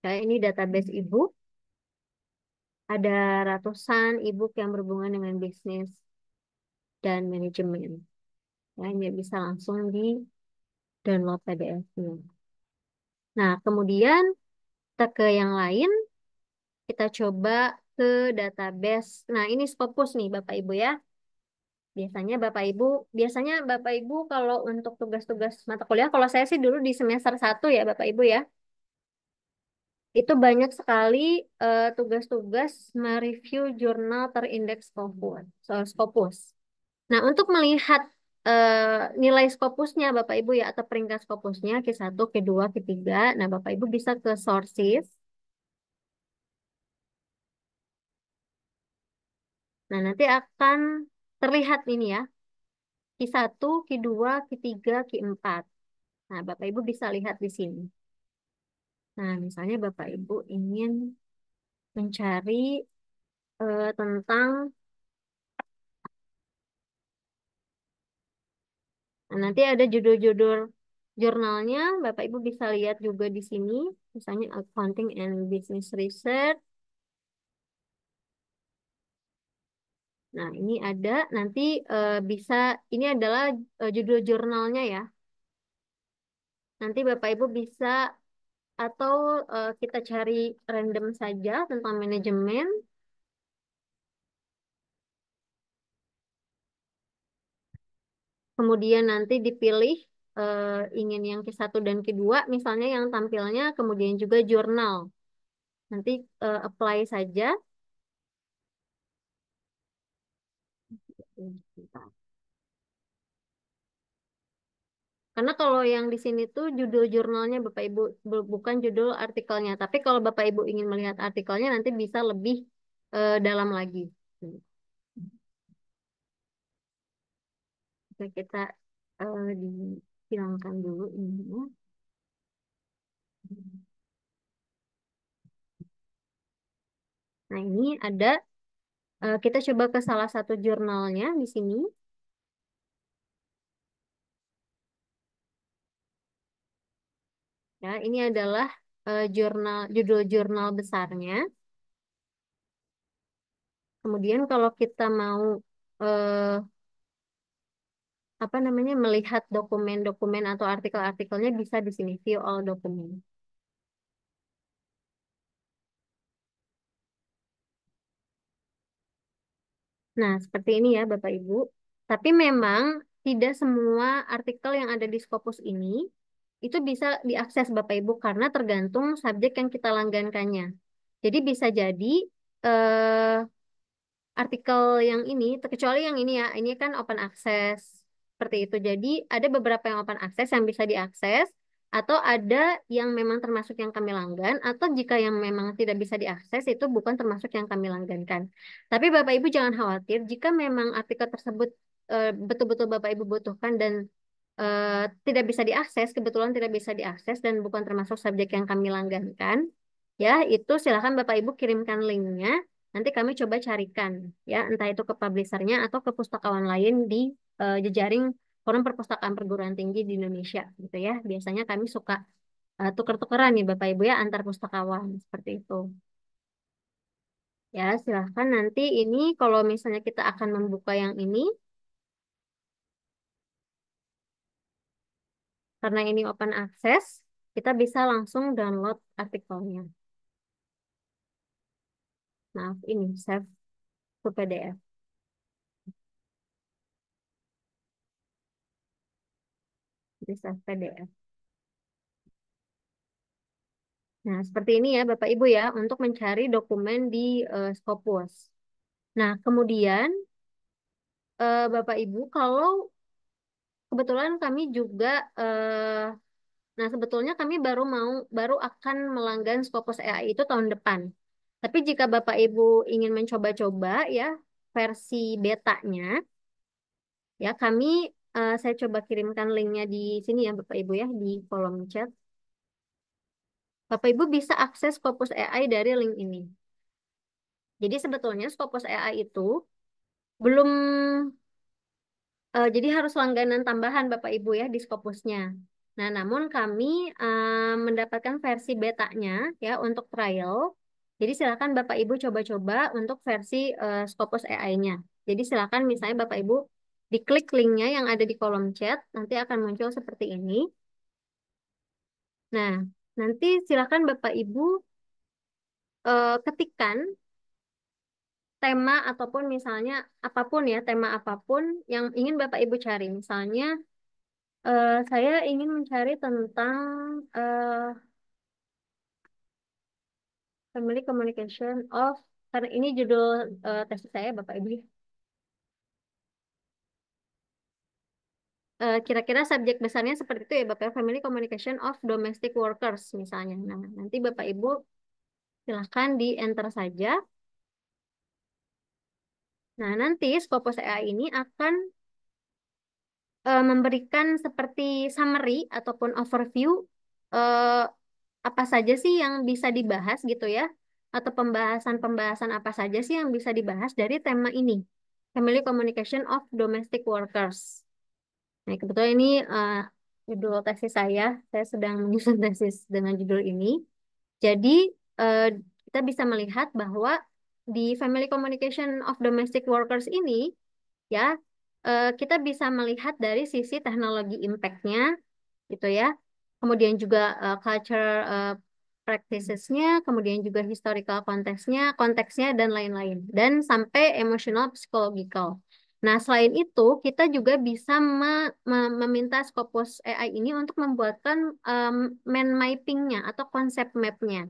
Kayak ini database e Ada ratusan e yang berhubungan dengan bisnis dan manajemen. Ya, ini bisa langsung di-download PDF-nya. Nah, kemudian kita ke yang lain, kita coba ke database. Nah, ini Scopus nih Bapak Ibu ya. Biasanya Bapak Ibu, biasanya Bapak Ibu kalau untuk tugas-tugas mata kuliah, kalau saya sih dulu di semester 1 ya Bapak Ibu ya. Itu banyak sekali eh, tugas-tugas uh, mereview jurnal terindeks Scopus. Scopus. Nah, untuk melihat eh, nilai skopusnya Bapak Ibu ya atau peringkat skopusnya k 1 k 2 k 3 Nah, Bapak Ibu bisa ke sources. Nah, nanti akan terlihat ini ya. k 1 k 2 k 3 k 4 Nah, Bapak Ibu bisa lihat di sini. Nah, misalnya Bapak Ibu ingin mencari eh, tentang nanti ada judul-judul jurnalnya, Bapak Ibu bisa lihat juga di sini, misalnya Accounting and Business Research. Nah, ini ada nanti uh, bisa ini adalah uh, judul jurnalnya ya. Nanti Bapak Ibu bisa atau uh, kita cari random saja tentang manajemen kemudian nanti dipilih eh, ingin yang ke satu dan kedua, misalnya yang tampilnya kemudian juga jurnal. Nanti eh, apply saja. Karena kalau yang di sini tuh judul jurnalnya Bapak Ibu bukan judul artikelnya. Tapi kalau Bapak Ibu ingin melihat artikelnya nanti bisa lebih eh, dalam lagi. Oke, kita uh, dihilangkan dulu ininya. Nah, ini ada Uh, kita coba ke salah satu jurnalnya di sini. Ya, ini adalah uh, jurnal judul jurnal besarnya. Kemudian kalau kita mau uh, apa namanya melihat dokumen-dokumen atau artikel-artikelnya bisa di sini view all dokumen. Nah, seperti ini ya Bapak Ibu. Tapi memang tidak semua artikel yang ada di Scopus ini itu bisa diakses Bapak Ibu karena tergantung subjek yang kita langgankannya. Jadi bisa jadi eh, artikel yang ini, terkecuali yang ini ya, ini kan open access seperti itu. Jadi ada beberapa yang open access yang bisa diakses atau ada yang memang termasuk yang kami langgan atau jika yang memang tidak bisa diakses itu bukan termasuk yang kami langgankan. Tapi Bapak Ibu jangan khawatir jika memang artikel tersebut eh, betul-betul Bapak Ibu butuhkan dan uh, tidak bisa diakses, kebetulan tidak bisa diakses dan bukan termasuk subjek yang kami langgankan, ya itu silakan Bapak Ibu kirimkan linknya, nanti kami coba carikan, ya entah itu ke publisernya atau ke pustakawan lain di uh, jejaring Forum Perpustakaan Perguruan Tinggi di Indonesia gitu ya. Biasanya kami suka uh, tuker-tukeran nih Bapak Ibu ya antar pustakawan seperti itu. Ya, silahkan nanti ini kalau misalnya kita akan membuka yang ini. Karena ini open access, kita bisa langsung download artikelnya. Maaf, ini save ke PDF. Kisah PDF. Ya. Nah, seperti ini ya Bapak Ibu ya, untuk mencari dokumen di uh, eh, Scopus. Nah, kemudian uh, Bapak Ibu, kalau kebetulan kami juga uh, nah sebetulnya kami baru mau baru akan melanggan Scopus AI itu tahun depan. Tapi jika Bapak Ibu ingin mencoba-coba ya versi betanya, ya kami Uh, saya coba kirimkan linknya di sini ya Bapak Ibu ya di kolom chat. Bapak Ibu bisa akses Scopus AI dari link ini. Jadi sebetulnya Scopus AI itu belum uh, jadi harus langganan tambahan Bapak Ibu ya di Scopusnya. Nah, namun kami uh, mendapatkan versi betanya ya untuk trial. Jadi silakan Bapak Ibu coba-coba untuk versi uh, Scopus AI-nya. Jadi silakan misalnya Bapak Ibu Diklik linknya yang ada di kolom chat, nanti akan muncul seperti ini. Nah, nanti silakan Bapak Ibu uh, ketikkan tema ataupun misalnya apapun ya, tema apapun yang ingin Bapak Ibu cari. Misalnya, uh, saya ingin mencari tentang uh, Family Communication of karena ini judul uh, tesis saya Bapak Ibu. Eh, kira-kira subjek besarnya seperti itu ya Bapak ya, Family Communication of Domestic Workers misalnya. Nah, nanti Bapak Ibu silahkan di enter saja. Nah, nanti Scopus AI ini akan uh, memberikan seperti summary ataupun overview uh, apa saja sih yang bisa dibahas gitu ya atau pembahasan-pembahasan apa saja sih yang bisa dibahas dari tema ini. Family Communication of Domestic Workers. Nah, kebetulan ini uh, judul tesis saya. Saya sedang menyusun (laughs) tesis dengan judul ini. Jadi, uh, kita bisa melihat bahwa di Family Communication of Domestic Workers ini, ya, uh, kita bisa melihat dari sisi teknologi impact-nya, gitu ya. Kemudian juga uh, culture uh, practices-nya, kemudian juga historical konteksnya, konteksnya, dan lain-lain. Dan sampai emotional psychological. Nah, selain itu, kita juga bisa meminta Scopus AI ini untuk membuatkan um, mind mapping-nya atau konsep map-nya.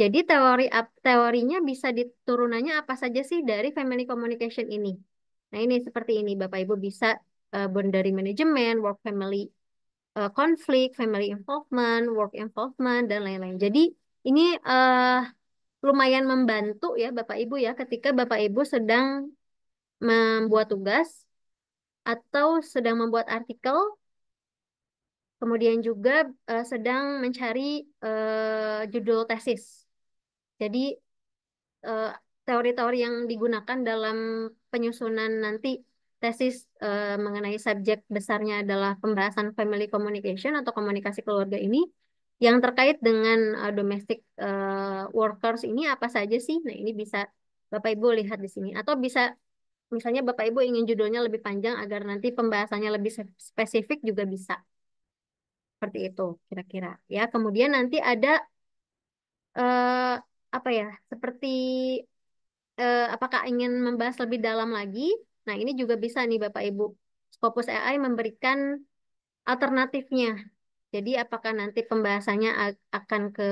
Jadi teori teorinya bisa diturunannya apa saja sih dari family communication ini. Nah, ini seperti ini Bapak Ibu bisa uh, boundary management, work family uh, conflict, family involvement, work involvement dan lain-lain. Jadi ini uh, lumayan membantu ya Bapak Ibu ya ketika Bapak Ibu sedang membuat tugas atau sedang membuat artikel, kemudian juga uh, sedang mencari uh, judul tesis. Jadi teori eh, teori-teori yang digunakan dalam penyusunan nanti tesis uh, mengenai subjek besarnya adalah pembahasan family communication atau komunikasi keluarga ini yang terkait dengan uh, domestic uh, workers ini apa saja sih? Nah, ini bisa Bapak Ibu lihat di sini atau bisa Misalnya Bapak Ibu ingin judulnya lebih panjang agar nanti pembahasannya lebih spesifik juga bisa. Seperti itu kira-kira. Ya, kemudian nanti ada eh, apa ya? Seperti eh, apakah ingin membahas lebih dalam lagi? Nah, ini juga bisa nih Bapak Ibu. Scopus AI memberikan alternatifnya. Jadi apakah nanti pembahasannya akan ke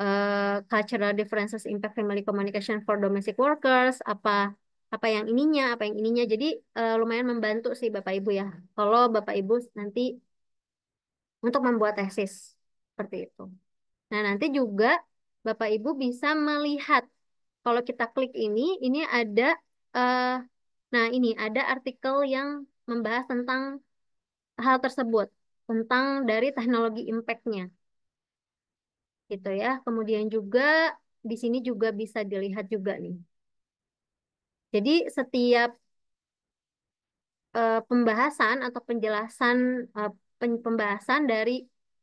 uh, cultural differences impact family communication for domestic workers, apa apa yang ininya, apa yang ininya. Jadi uh, lumayan membantu sih Bapak Ibu ya. Kalau Bapak Ibu nanti untuk membuat tesis seperti itu. Nah, nanti juga Bapak Ibu bisa melihat kalau kita klik ini, ini ada uh, nah ini ada artikel yang membahas tentang hal tersebut, tentang dari teknologi impactnya Gitu ya. Kemudian juga di sini juga bisa dilihat juga nih jadi setiap uh, pembahasan atau penjelasan uh, pembahasan dari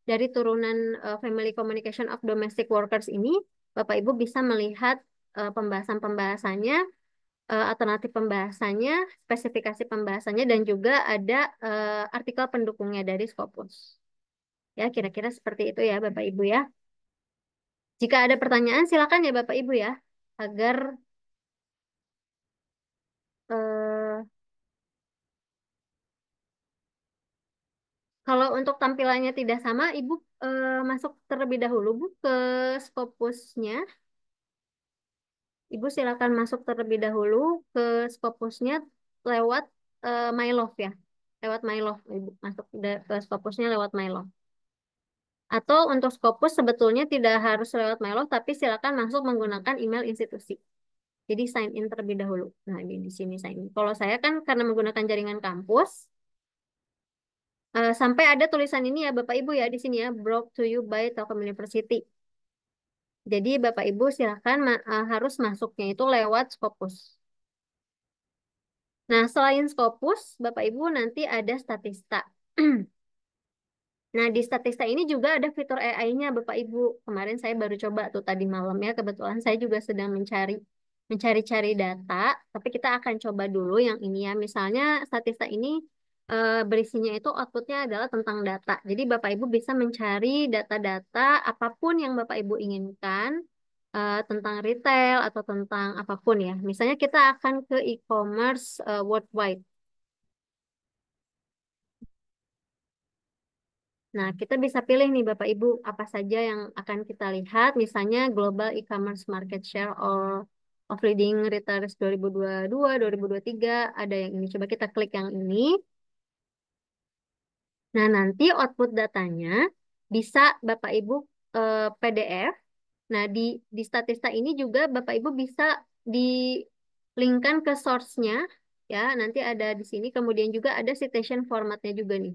dari turunan uh, Family Communication of Domestic Workers ini, Bapak Ibu bisa melihat uh, pembahasan-pembahasannya, uh, alternatif pembahasannya, spesifikasi pembahasannya, dan juga ada uh, artikel pendukungnya dari Scopus. Ya, kira-kira seperti itu ya, Bapak Ibu ya. Jika ada pertanyaan, silakan ya Bapak Ibu ya, agar Kalau untuk tampilannya tidak sama, Ibu eh, masuk terlebih dahulu, Bu, ke skopusnya. Ibu silakan masuk terlebih dahulu ke skopusnya lewat eh, My ya. Lewat My Ibu masuk ke skopusnya lewat My Atau untuk Scopus sebetulnya tidak harus lewat My tapi silakan masuk menggunakan email institusi. Jadi sign in terlebih dahulu. Nah, ini di sini sign in. Kalau saya kan karena menggunakan jaringan kampus, Eh, sampai ada tulisan ini ya Bapak Ibu ya di sini ya brought to you by Telkom University. Jadi Bapak Ibu silahkan ma uh, harus masuknya itu lewat Scopus. Nah selain Scopus Bapak Ibu nanti ada Statista. (clears throat) nah di Statista ini juga ada fitur AI-nya Bapak Ibu. Kemarin saya baru coba tuh tadi malam ya kebetulan saya juga sedang mencari mencari-cari data. Tapi kita akan coba dulu yang ini ya misalnya Statista ini Eh, berisinya itu outputnya adalah tentang data. Jadi Bapak Ibu bisa mencari data-data apapun yang Bapak Ibu inginkan uh, tentang retail atau tentang apapun ya. Misalnya kita akan ke e-commerce uh, worldwide. Nah, kita bisa pilih nih Bapak Ibu apa saja yang akan kita lihat, misalnya Global E-commerce Market Share or of Leading Retailers 2022, 2023, ada yang ini. Coba kita klik yang ini. Nah, nanti output datanya bisa Bapak Ibu eh, PDF. Nah, di, di Statista ini juga Bapak Ibu bisa di linkkan ke source-nya. Ya, nanti ada di sini. Kemudian juga ada citation formatnya juga nih.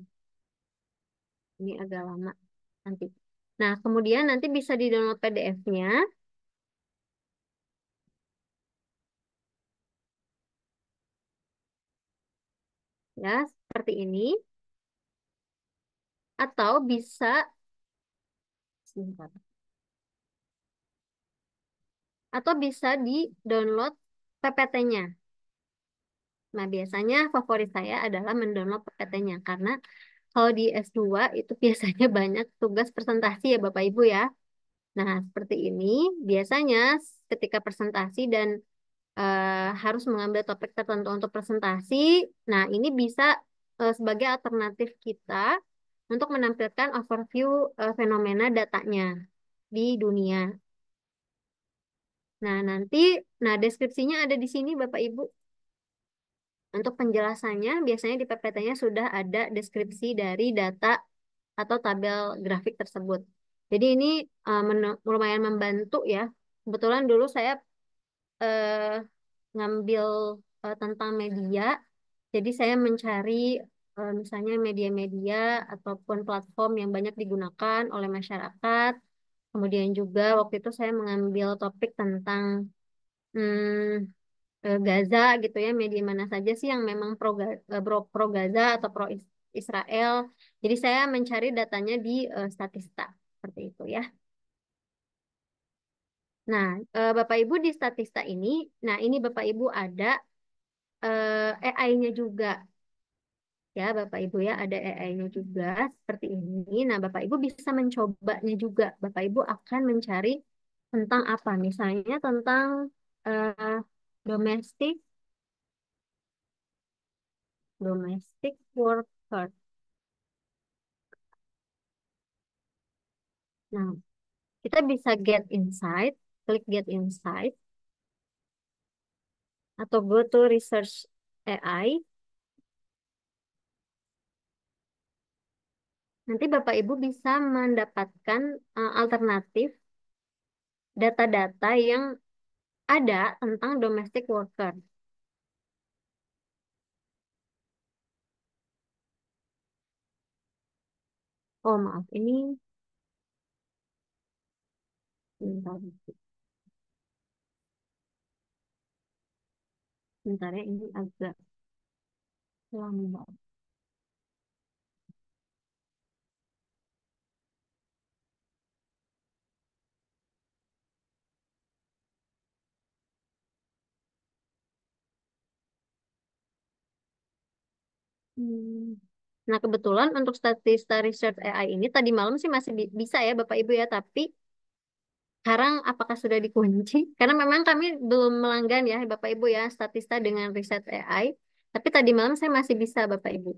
Ini agak lama nanti. Nah, kemudian nanti bisa di-download PDF-nya. Ya, seperti ini atau bisa sebentar. Atau bisa di-download PPT-nya. Nah, biasanya favorit saya adalah mendownload PPT-nya karena kalau di S2 itu (laughs) biasanya banyak tugas presentasi ya Bapak Ibu ya. Nah, seperti ini biasanya ketika presentasi dan e, harus mengambil topik tertentu untuk presentasi, nah ini bisa e, sebagai alternatif kita untuk menampilkan overview uh, fenomena datanya di dunia. Nah, nanti nah deskripsinya ada di sini Bapak Ibu. Untuk penjelasannya biasanya di PPT-nya sudah ada deskripsi dari data atau tabel grafik tersebut. Jadi ini uh, lumayan membantu ya. Kebetulan dulu saya uh, ngambil uh, tentang media. Jadi saya mencari Eh, misalnya media-media ataupun platform yang banyak digunakan oleh masyarakat. Kemudian juga waktu itu saya mengambil topik tentang hmm, eh, Gaza gitu ya, media mana saja sih yang memang pro, eh, pro Gaza atau pro Israel. Jadi saya mencari datanya di uh, Statista seperti itu ya. Nah, uh, Bapak Ibu di Statista ini, nah ini Bapak Ibu ada uh, AI-nya juga ya Bapak Ibu ya ada AI-nya e juga seperti ini. Nah Bapak Ibu bisa mencobanya juga. Bapak Ibu akan mencari tentang apa, misalnya tentang uh, domestic domestic worker. Nah kita bisa get insight, klik get insight atau go to research AI Nanti Bapak Ibu bisa mendapatkan uh, alternatif data-data yang ada tentang domestic worker. Oh maaf, ini bentar. Bentar ya, ini agak lambat. Hmm. Nah, kebetulan untuk Statista Research AI ini tadi malam sih masih bisa ya Bapak Ibu ya, tapi sekarang apakah sudah dikunci? (laughs) Karena memang kami belum melanggan ya Bapak Ibu ya Statista dengan riset AI, tapi tadi malam saya masih bisa Bapak Ibu.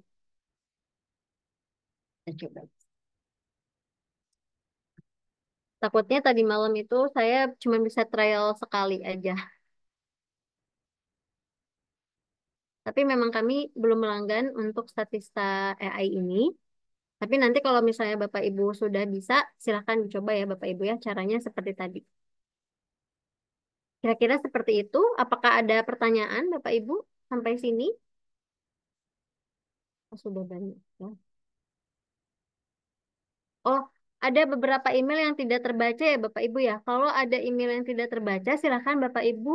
Kita coba. Takutnya tadi malam itu saya cuma bisa trial sekali aja. Tapi memang kami belum melanggan untuk statista AI ini. Tapi nanti kalau misalnya Bapak Ibu sudah bisa, silahkan dicoba ya Bapak Ibu ya caranya seperti tadi. Kira-kira seperti itu. Apakah ada pertanyaan Bapak Ibu sampai sini? Oh, sudah banyak ya. Oh, ada beberapa email yang tidak terbaca ya Bapak Ibu ya. Kalau ada email yang tidak terbaca, silahkan Bapak Ibu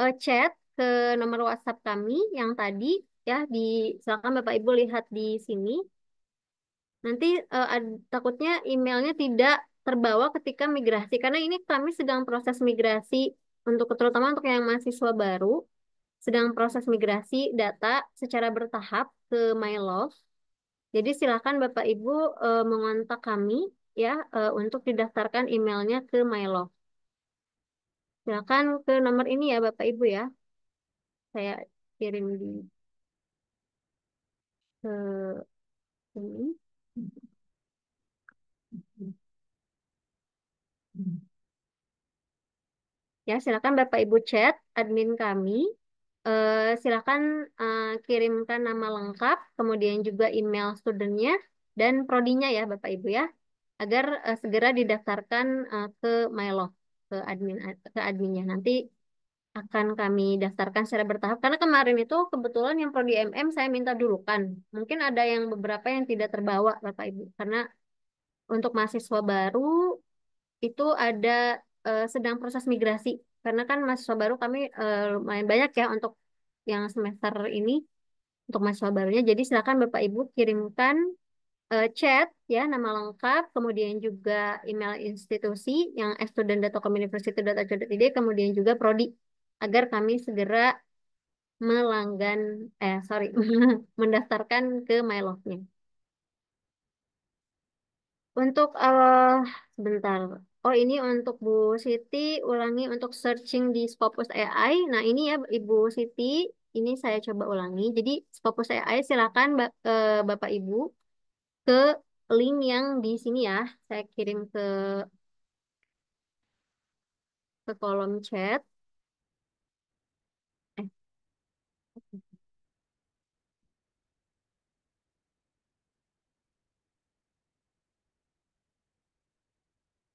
uh, chat ke nomor WhatsApp kami yang tadi ya di silakan Bapak Ibu lihat di sini. Nanti eh, takutnya emailnya tidak terbawa ketika migrasi karena ini kami sedang proses migrasi untuk terutama untuk yang mahasiswa baru sedang proses migrasi data secara bertahap ke MyLove. Jadi silakan Bapak Ibu eh, mengontak kami ya eh, untuk didaftarkan emailnya ke MyLove. Silakan ke nomor ini ya Bapak Ibu ya saya kirim di ke sini ya silakan bapak ibu chat admin kami uh, silakan uh, kirimkan nama lengkap kemudian juga email studentnya dan prodinya ya bapak ibu ya agar uh, segera didaftarkan uh, ke Mylof ke admin ke adminnya nanti akan kami daftarkan secara bertahap karena kemarin itu kebetulan yang prodi MM saya minta dulu kan Mungkin ada yang beberapa yang tidak terbawa Bapak Ibu karena untuk mahasiswa baru itu ada uh, sedang proses migrasi karena kan mahasiswa baru kami uh, lumayan banyak ya untuk yang semester ini untuk mahasiswa barunya. Jadi silakan Bapak Ibu kirimkan uh, chat ya nama lengkap kemudian juga email institusi yang student.comuniversity.ac.id kemudian juga prodi agar kami segera melanggan eh sorry (laughs) mendaftarkan ke MyLove-nya. Untuk uh, sebentar. Oh ini untuk Bu Siti ulangi untuk searching di Scopus AI. Nah ini ya Ibu Siti, ini saya coba ulangi. Jadi Scopus AI silakan uh, Bapak Ibu ke link yang di sini ya. Saya kirim ke ke kolom chat.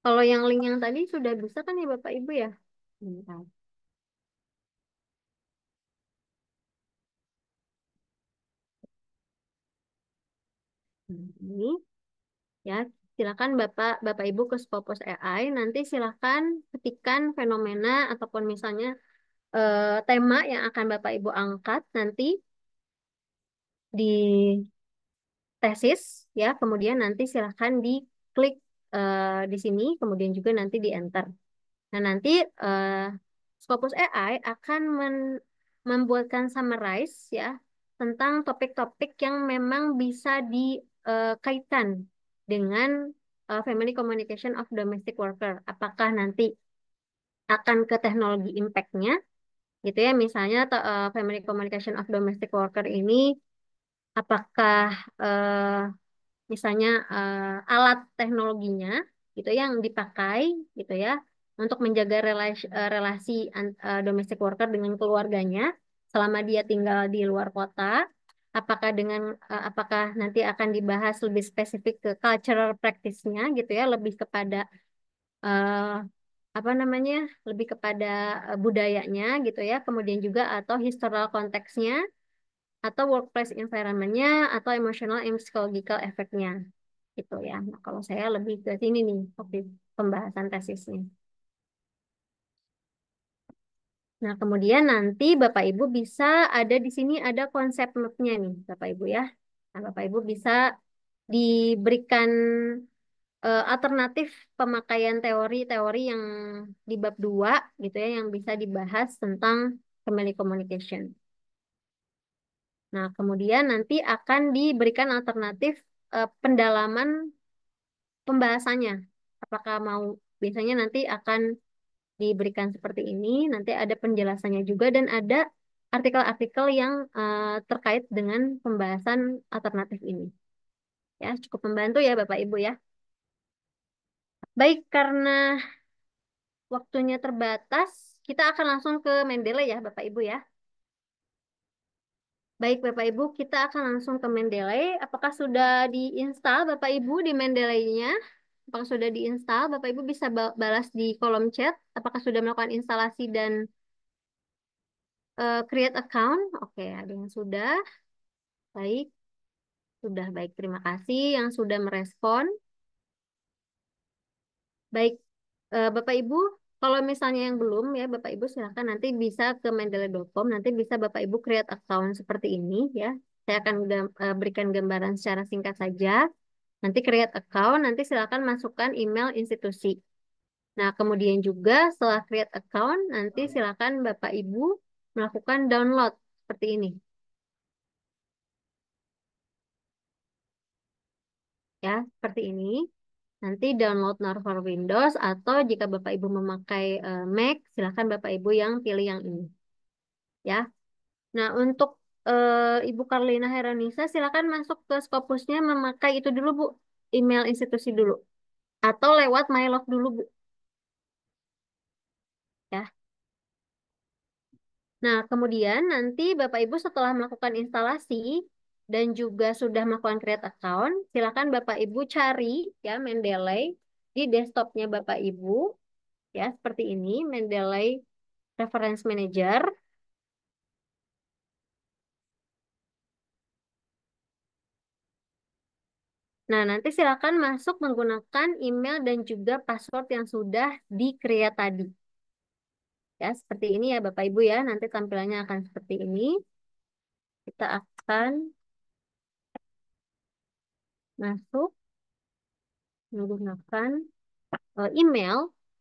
Kalau yang link yang tadi sudah bisa kan ya Bapak Ibu ya? Iya. Ini ya, silakan Bapak Bapak Ibu ke Scopus AI nanti silakan ketikkan fenomena ataupun misalnya eh, tema yang akan Bapak Ibu angkat nanti di tesis ya, kemudian nanti silakan diklik uh, di sini, kemudian juga nanti di enter. Nah, nanti uh, Scopus AI akan membuatkan summarize ya tentang topik-topik yang memang bisa dikaitkan eh, dengan uh, family communication of domestic worker. Apakah nanti akan ke teknologi impact-nya gitu ya misalnya uh, family communication of domestic worker ini apakah uh, misalnya uh, alat teknologinya gitu yang dipakai gitu ya untuk menjaga relasi, uh, relasi uh, domestic worker dengan keluarganya selama dia tinggal di luar kota apakah dengan uh, apakah nanti akan dibahas lebih spesifik ke cultural practice-nya gitu ya lebih kepada uh, apa namanya lebih kepada budayanya gitu ya kemudian juga atau historical konteksnya atau workplace environment-nya atau emotional and psychological efeknya gitu ya. Nah, kalau saya lebih ke sini nih topik pembahasan tesisnya. Nah, kemudian nanti Bapak Ibu bisa ada di sini ada konsep map-nya nih, Bapak Ibu ya. Nah, Bapak Ibu bisa diberikan eh, alternatif pemakaian teori-teori yang di bab 2 gitu ya yang bisa dibahas tentang family communication. Nah, kemudian nanti akan diberikan alternatif eh, pendalaman pembahasannya. Apakah mau biasanya nanti akan diberikan seperti ini, nanti ada penjelasannya juga dan ada artikel-artikel yang eh, terkait dengan pembahasan alternatif ini. Ya, cukup membantu ya Bapak Ibu ya. Baik, karena waktunya terbatas, kita akan langsung ke Mendeley ya Bapak Ibu ya. Baik Bapak Ibu, kita akan langsung ke Mendeley. Apakah sudah diinstal Bapak Ibu di Mendeley-nya? Apakah sudah diinstal? Bapak Ibu bisa balas di kolom chat. Apakah sudah melakukan instalasi dan uh, create account? Oke, ada yang sudah. Baik. Sudah baik, terima kasih yang sudah merespon. Baik, uh, Bapak Ibu, kalau misalnya yang belum ya Bapak Ibu silahkan nanti bisa ke mendele.com. nanti bisa Bapak Ibu create account seperti ini ya. Saya akan eh, berikan gambaran secara singkat saja. Nanti create account, nanti silahkan masukkan email institusi. Nah, kemudian juga setelah create account, nanti silahkan Bapak Ibu melakukan download seperti ini. Ya, seperti ini. Nanti download Narvar Windows atau jika Bapak Ibu memakai uh, Mac, silahkan Bapak Ibu yang pilih yang ini. Ya. Nah, untuk uh, Ibu Karlina Heranisa, silahkan masuk ke Scopusnya memakai itu dulu, Bu. Email institusi dulu. Atau lewat MyLog dulu, Bu. Ya. Nah, kemudian nanti Bapak Ibu setelah melakukan instalasi, dan juga sudah melakukan create account, silakan Bapak Ibu cari ya Mendeley di desktopnya Bapak Ibu ya seperti ini Mendeley Reference Manager. Nah, nanti silakan masuk menggunakan email dan juga password yang sudah di-create tadi. Ya, seperti ini ya Bapak Ibu ya. Nanti tampilannya akan seperti ini. Kita akan masuk, menggunakan eh, email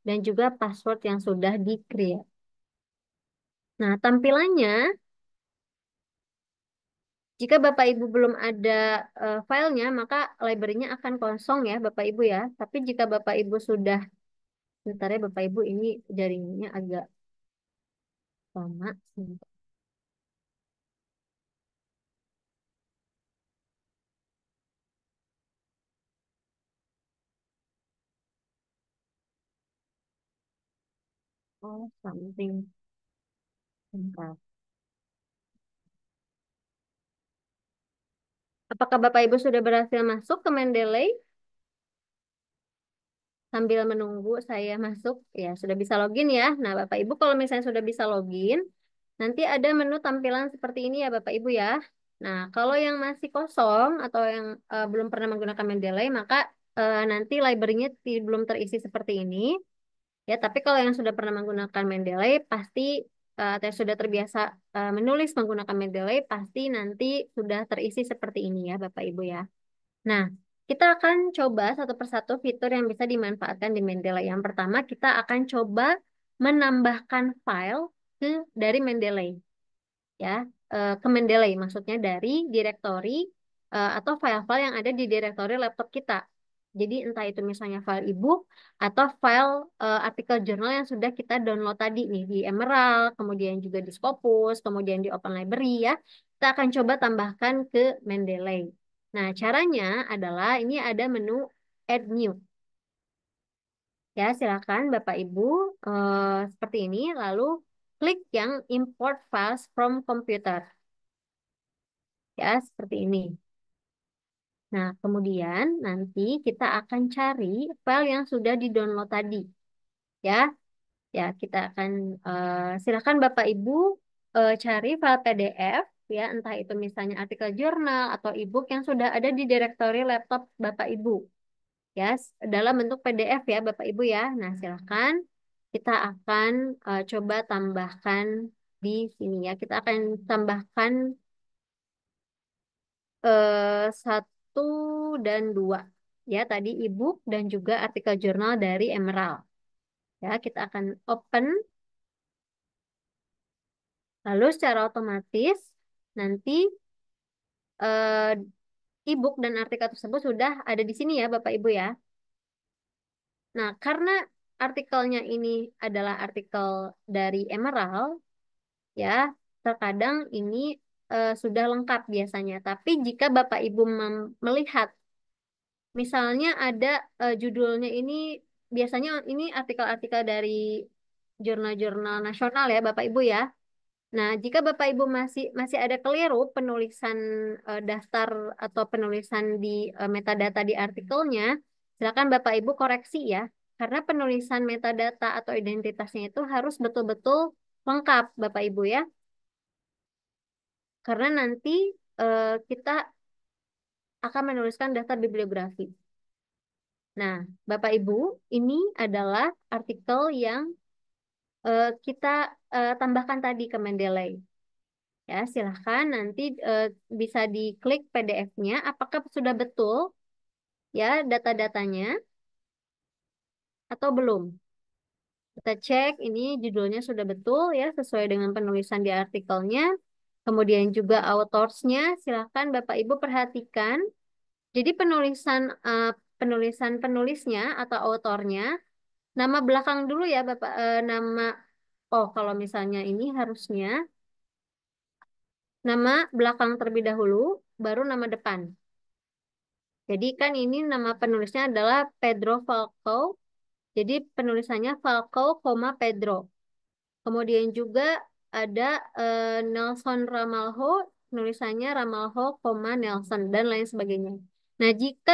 dan juga password yang sudah di-create. Nah, tampilannya, jika Bapak Ibu belum ada uh, filenya, maka library-nya akan kosong ya Bapak Ibu ya. Tapi jika Bapak Ibu sudah, sebentar ya Bapak Ibu ini jaringnya agak lama. Sebentar. Oh, something. Bentar. Apakah Bapak Ibu sudah berhasil masuk ke Mendeley? Sambil menunggu saya masuk, ya sudah bisa login ya. Nah, Bapak Ibu kalau misalnya sudah bisa login, nanti ada menu tampilan seperti ini ya Bapak Ibu ya. Nah, kalau yang masih kosong atau yang uh, belum pernah menggunakan Mendeley, maka uh, nanti library-nya belum terisi seperti ini. Ya, tapi kalau yang sudah pernah menggunakan Mendeley pasti eh, atau yang sudah terbiasa eh, menulis menggunakan Mendeley pasti nanti sudah terisi seperti ini ya Bapak Ibu ya. Nah, kita akan coba satu persatu fitur yang bisa dimanfaatkan di Mendeley. Yang pertama kita akan coba menambahkan file ke dari Mendeley. Ya, eh, ke Mendeley maksudnya dari direktori atau file-file yang ada di direktori laptop kita. Jadi entah itu misalnya file ibu atau file uh, artikel jurnal yang sudah kita download tadi nih di Emerald, kemudian juga di Scopus, kemudian di Open Library ya. Kita akan coba tambahkan ke Mendeley. Nah, caranya adalah ini ada menu Add New. Ya, silakan Bapak Ibu uh, seperti ini lalu klik yang Import Files from Computer. Ya, seperti ini. Nah, kemudian nanti kita akan cari file yang sudah di-download tadi. Ya. Ya, kita akan uh, silakan Bapak Ibu uh, cari file PDF ya, entah itu misalnya artikel jurnal atau ebook yang sudah ada di direktori laptop Bapak Ibu. Ya, dalam bentuk PDF ya Bapak Ibu ya. Nah, silakan kita akan uh, coba tambahkan di sini ya. Kita akan tambahkan uh, satu 1 dan dua Ya, tadi e dan juga artikel jurnal dari Emerald. Ya, kita akan open. Lalu secara otomatis nanti eh, ebook dan artikel tersebut sudah ada di sini ya Bapak Ibu ya. Nah, karena artikelnya ini adalah artikel dari Emerald, ya terkadang ini uh, sudah lengkap biasanya. Tapi jika Bapak Ibu melihat, misalnya ada uh, judulnya ini, biasanya ini artikel-artikel dari jurnal-jurnal nasional ya Bapak Ibu ya. Nah, jika Bapak Ibu masih masih ada keliru penulisan uh, daftar atau penulisan di uh, metadata di artikelnya, silakan Bapak Ibu koreksi ya. Karena penulisan metadata atau identitasnya itu harus betul-betul lengkap Bapak Ibu ya. Karena nanti uh, kita akan menuliskan daftar bibliografi. Nah, Bapak Ibu, ini adalah artikel yang uh, kita uh, tambahkan tadi ke Mendeley. Ya, silahkan nanti uh, bisa diklik PDF-nya. Apakah sudah betul ya data-datanya atau belum? Kita cek ini judulnya sudah betul ya sesuai dengan penulisan di artikelnya. Kemudian juga autorsnya, silahkan Bapak Ibu perhatikan. Jadi penulisan uh, penulisan penulisnya atau autornya, nama belakang dulu ya Bapak, uh, nama, oh kalau misalnya ini harusnya, nama belakang terlebih dahulu, baru nama depan. Jadi kan ini nama penulisnya adalah Pedro Falco. Jadi penulisannya Falco, Pedro. Kemudian juga ada uh, Nelson Ramalho, nulisannya Ramalho, Nelson, dan lain sebagainya. Nah, jika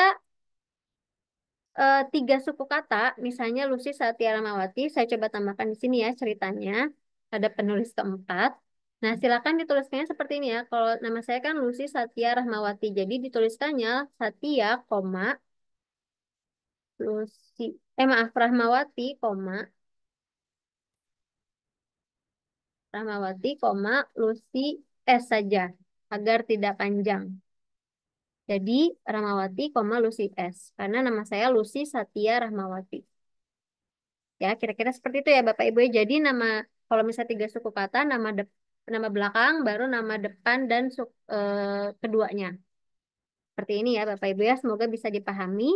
uh, tiga suku kata, misalnya Lucy Satya Ramawati, saya coba tambahkan di sini ya ceritanya, ada penulis keempat. Nah, silakan dituliskannya seperti ini ya. Kalau nama saya kan Lucy Satya Rahmawati. Jadi dituliskannya Satya, koma, Lucy. Eh maaf, Rahmawati, koma, Rahmawati, koma, Lucy S saja agar tidak panjang. Jadi Rahmawati, koma, Lucy S karena nama saya Lusi Satya Rahmawati. Ya, kira-kira seperti itu ya Bapak Ibu. Ya. Jadi nama kalau misalnya tiga suku kata, nama de nama belakang, baru nama depan dan su e, eh, keduanya. Seperti ini ya Bapak Ibu ya, semoga bisa dipahami.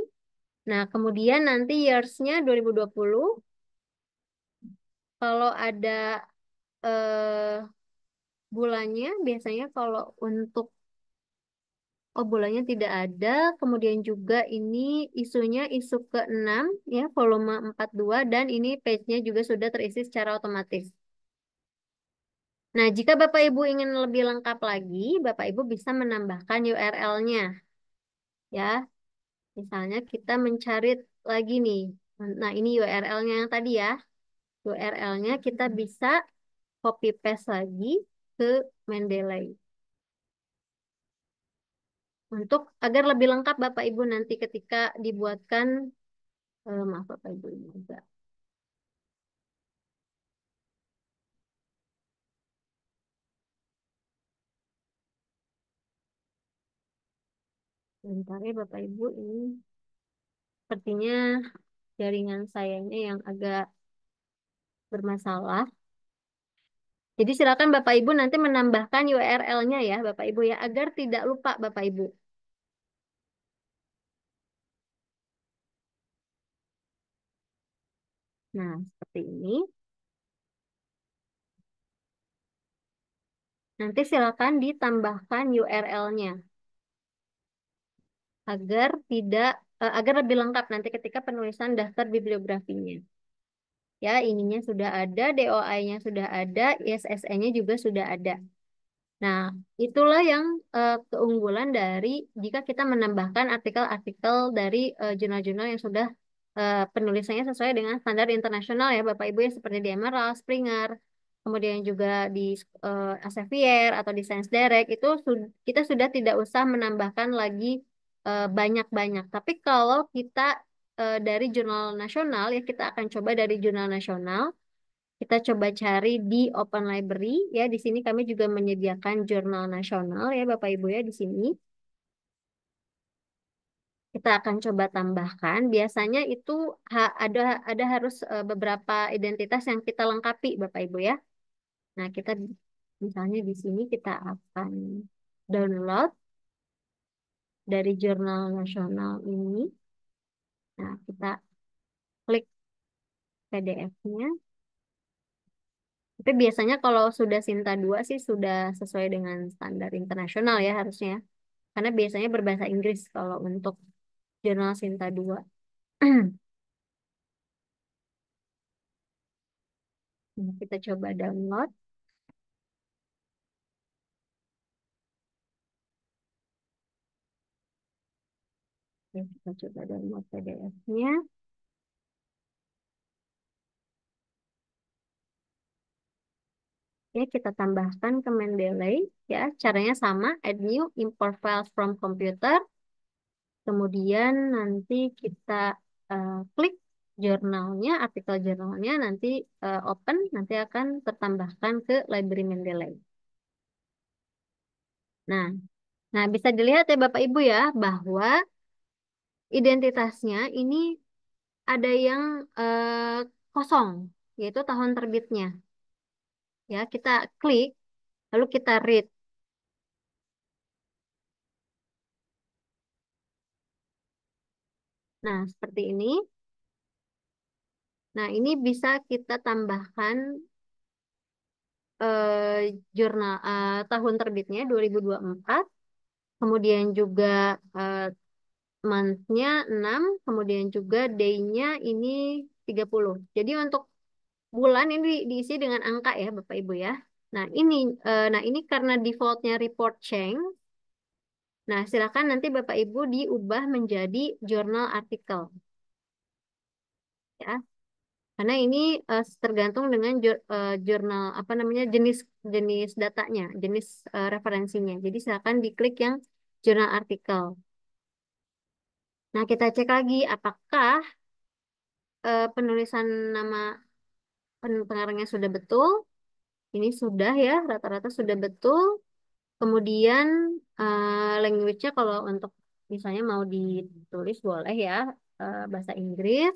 Nah, kemudian nanti years-nya 2020. Kalau ada eh, bulannya biasanya kalau untuk oh bulannya tidak ada, kemudian juga ini isunya isu ke-6 ya, volume 42 dan ini page-nya juga sudah terisi secara otomatis. Nah, jika Bapak Ibu ingin lebih lengkap lagi, Bapak Ibu bisa menambahkan URL-nya. Ya. Misalnya kita mencari lagi nih. Nah, ini URL-nya yang tadi ya. URL-nya kita bisa copy paste lagi ke Mendeley. Untuk agar lebih lengkap Bapak Ibu nanti ketika dibuatkan eh, maaf Bapak Ibu ini juga. Bentar ya Bapak Ibu ini sepertinya jaringan sayangnya yang agak bermasalah. Jadi silakan Bapak Ibu nanti menambahkan URL-nya ya Bapak Ibu ya agar tidak lupa Bapak Ibu. Nah, seperti ini. Nanti silakan ditambahkan URL-nya agar tidak eh, agar lebih lengkap nanti ketika penulisan daftar bibliografinya. Ya, ininya sudah ada, DOI-nya sudah ada, ISSN-nya juga sudah ada. Nah, itulah yang uh, keunggulan dari jika kita menambahkan artikel-artikel dari eh, jurnal-jurnal uh, yang sudah uh, penulisannya sesuai dengan standar internasional ya Bapak Ibu ya seperti di Emerald, Springer, kemudian juga di uh, Elsevier atau di Science Direct itu su kita sudah tidak usah menambahkan lagi banyak-banyak. Tapi kalau kita uh, dari jurnal nasional ya kita akan coba dari jurnal nasional. Kita coba cari di Open Library ya. Di sini kami juga menyediakan jurnal nasional ya Bapak Ibu ya di sini. Kita akan coba tambahkan. Biasanya itu ha ada ada harus uh, beberapa identitas yang kita lengkapi Bapak Ibu ya. Nah, kita misalnya di sini kita akan download dari jurnal nasional ini. Nah, kita klik PDF-nya. Tapi biasanya kalau sudah Sinta 2 sih sudah sesuai dengan standar internasional ya harusnya. Karena biasanya berbahasa Inggris kalau untuk jurnal Sinta 2. (clears throat) Nah, kita coba download. Oke, kita coba download PDF-nya. Oke, kita tambahkan ke Mendeley. Ya, caranya sama, add new, import files from computer. Kemudian nanti kita uh, klik jurnalnya, artikel jurnalnya, nanti uh, open, nanti akan tertambahkan ke library Mendeley. Nah, nah bisa dilihat ya Bapak Ibu ya, bahwa identitasnya ini ada yang eh, kosong, yaitu tahun terbitnya. Ya, kita klik, lalu kita read. Nah, seperti ini. Nah, ini bisa kita tambahkan eh, jurnal eh, tahun terbitnya 2024, kemudian juga eh, month-nya 6, kemudian juga day-nya ini 30. Jadi untuk bulan ini diisi dengan angka ya Bapak Ibu ya. Nah ini, eh, nah ini karena defaultnya report change, Nah, silakan nanti Bapak Ibu diubah menjadi journal artikel. Ya. Karena ini uh, tergantung dengan jur, uh, eh, jurnal apa namanya jenis jenis datanya, jenis uh, referensinya. Jadi silakan diklik yang jurnal artikel. Nah, kita cek lagi apakah uh, penulisan nama pengarangnya sudah betul. Ini sudah ya, rata-rata sudah betul. Kemudian uh, language-nya kalau untuk misalnya mau ditulis boleh ya, uh, bahasa Inggris.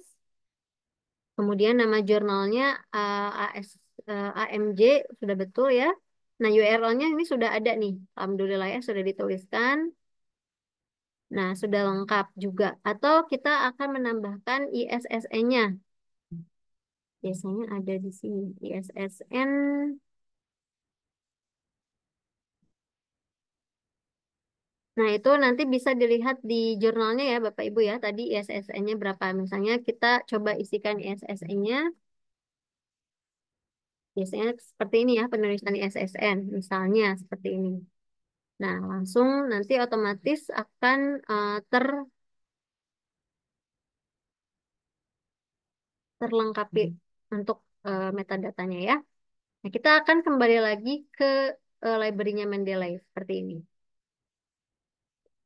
Kemudian nama jurnalnya uh, AS, uh, AMJ sudah betul ya. Nah, URL-nya ini sudah ada nih. Alhamdulillah ya, sudah dituliskan. Nah, sudah lengkap juga. Atau kita akan menambahkan ISSN-nya. Biasanya ada di sini. ISSN Nah, itu nanti bisa dilihat di jurnalnya ya Bapak Ibu ya. Tadi ISSN-nya berapa? Misalnya kita coba isikan ISSN-nya. Biasanya seperti ini ya penulisan ISSN. Misalnya seperti ini. Nah, langsung nanti otomatis akan uh, ter terlengkapi hmm. untuk uh, metadatanya ya. Nah, kita akan kembali lagi ke uh, library-nya Mendeley seperti ini.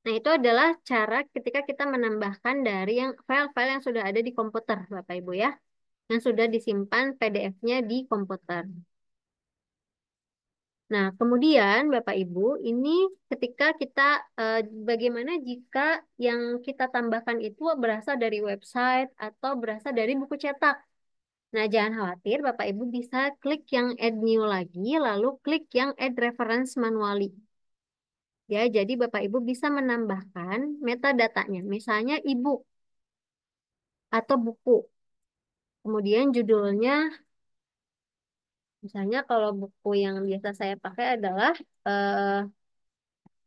Nah, itu adalah cara ketika kita menambahkan dari yang file-file yang sudah ada di komputer, Bapak Ibu ya, yang sudah disimpan PDF-nya di komputer. Nah, kemudian Bapak Ibu, ini ketika kita eh, bagaimana jika yang kita tambahkan itu berasal dari website atau berasal dari buku cetak. Nah, jangan khawatir, Bapak Ibu bisa klik yang add new lagi, lalu klik yang add reference manually. Ya, jadi Bapak Ibu bisa menambahkan metadatanya, misalnya ibu atau buku. Kemudian judulnya Misalnya kalau buku yang biasa saya pakai adalah eh,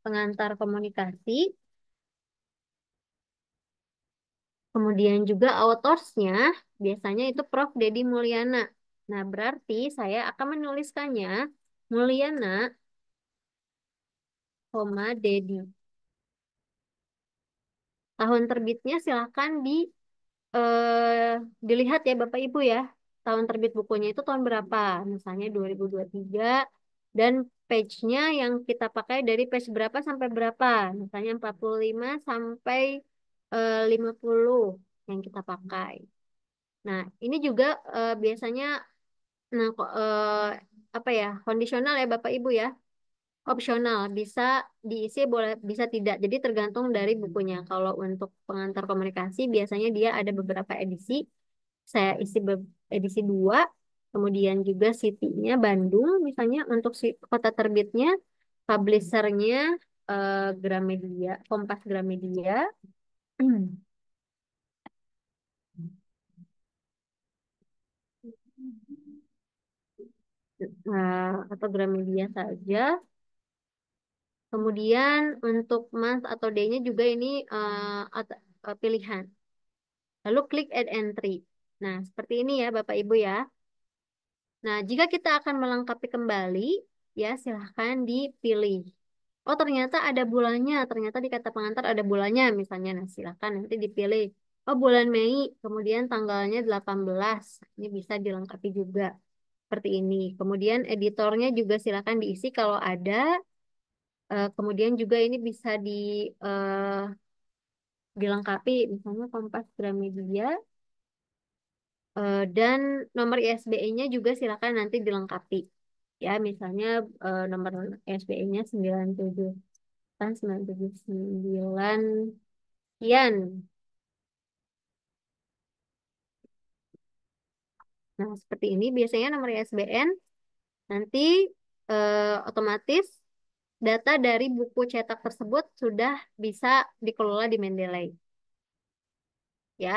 pengantar komunikasi, kemudian juga autorsnya biasanya itu Prof. Dedi Mulyana. Nah, berarti saya akan menuliskannya Mulyana, koma Dedi. Tahun terbitnya silahkan di, eh, dilihat ya Bapak Ibu ya tahun terbit bukunya itu tahun berapa misalnya 2023 dan page-nya yang kita pakai dari page berapa sampai berapa misalnya 45 sampai 50 eh, yang kita pakai nah ini juga uh, biasanya nah uh, apa ya kondisional ya Bapak Ibu ya opsional bisa diisi boleh bisa tidak jadi tergantung dari bukunya kalau untuk pengantar komunikasi biasanya dia ada beberapa edisi saya isi be edisi 2. Kemudian juga city-nya Bandung misalnya untuk kota terbitnya publishernya uh, Gramedia, Kompas Gramedia. (clears throat) Nah, atau Gramedia saja. Kemudian untuk month atau day-nya juga ini uh, pilihan. Lalu klik add entry. Nah, seperti ini ya Bapak Ibu ya. Nah, jika kita akan melengkapi kembali, ya silahkan dipilih. Oh, ternyata ada bulannya. Ternyata di kata pengantar ada bulannya misalnya. Nah, silahkan nanti dipilih. Oh, bulan Mei, kemudian tanggalnya 18. Ini bisa dilengkapi juga. Seperti ini. Kemudian editornya juga silahkan diisi kalau ada. Eh, kemudian juga ini bisa di eh, dilengkapi misalnya Kompas Gramedia Eh, dan nomor ISBN-nya juga silakan nanti dilengkapi. Ya, misalnya uh, nomor ISBN-nya 97 kan 979 sekian. Nah, seperti ini biasanya nomor ISBN nanti uh, otomatis data dari buku cetak tersebut sudah bisa dikelola di Mendeley. Ya,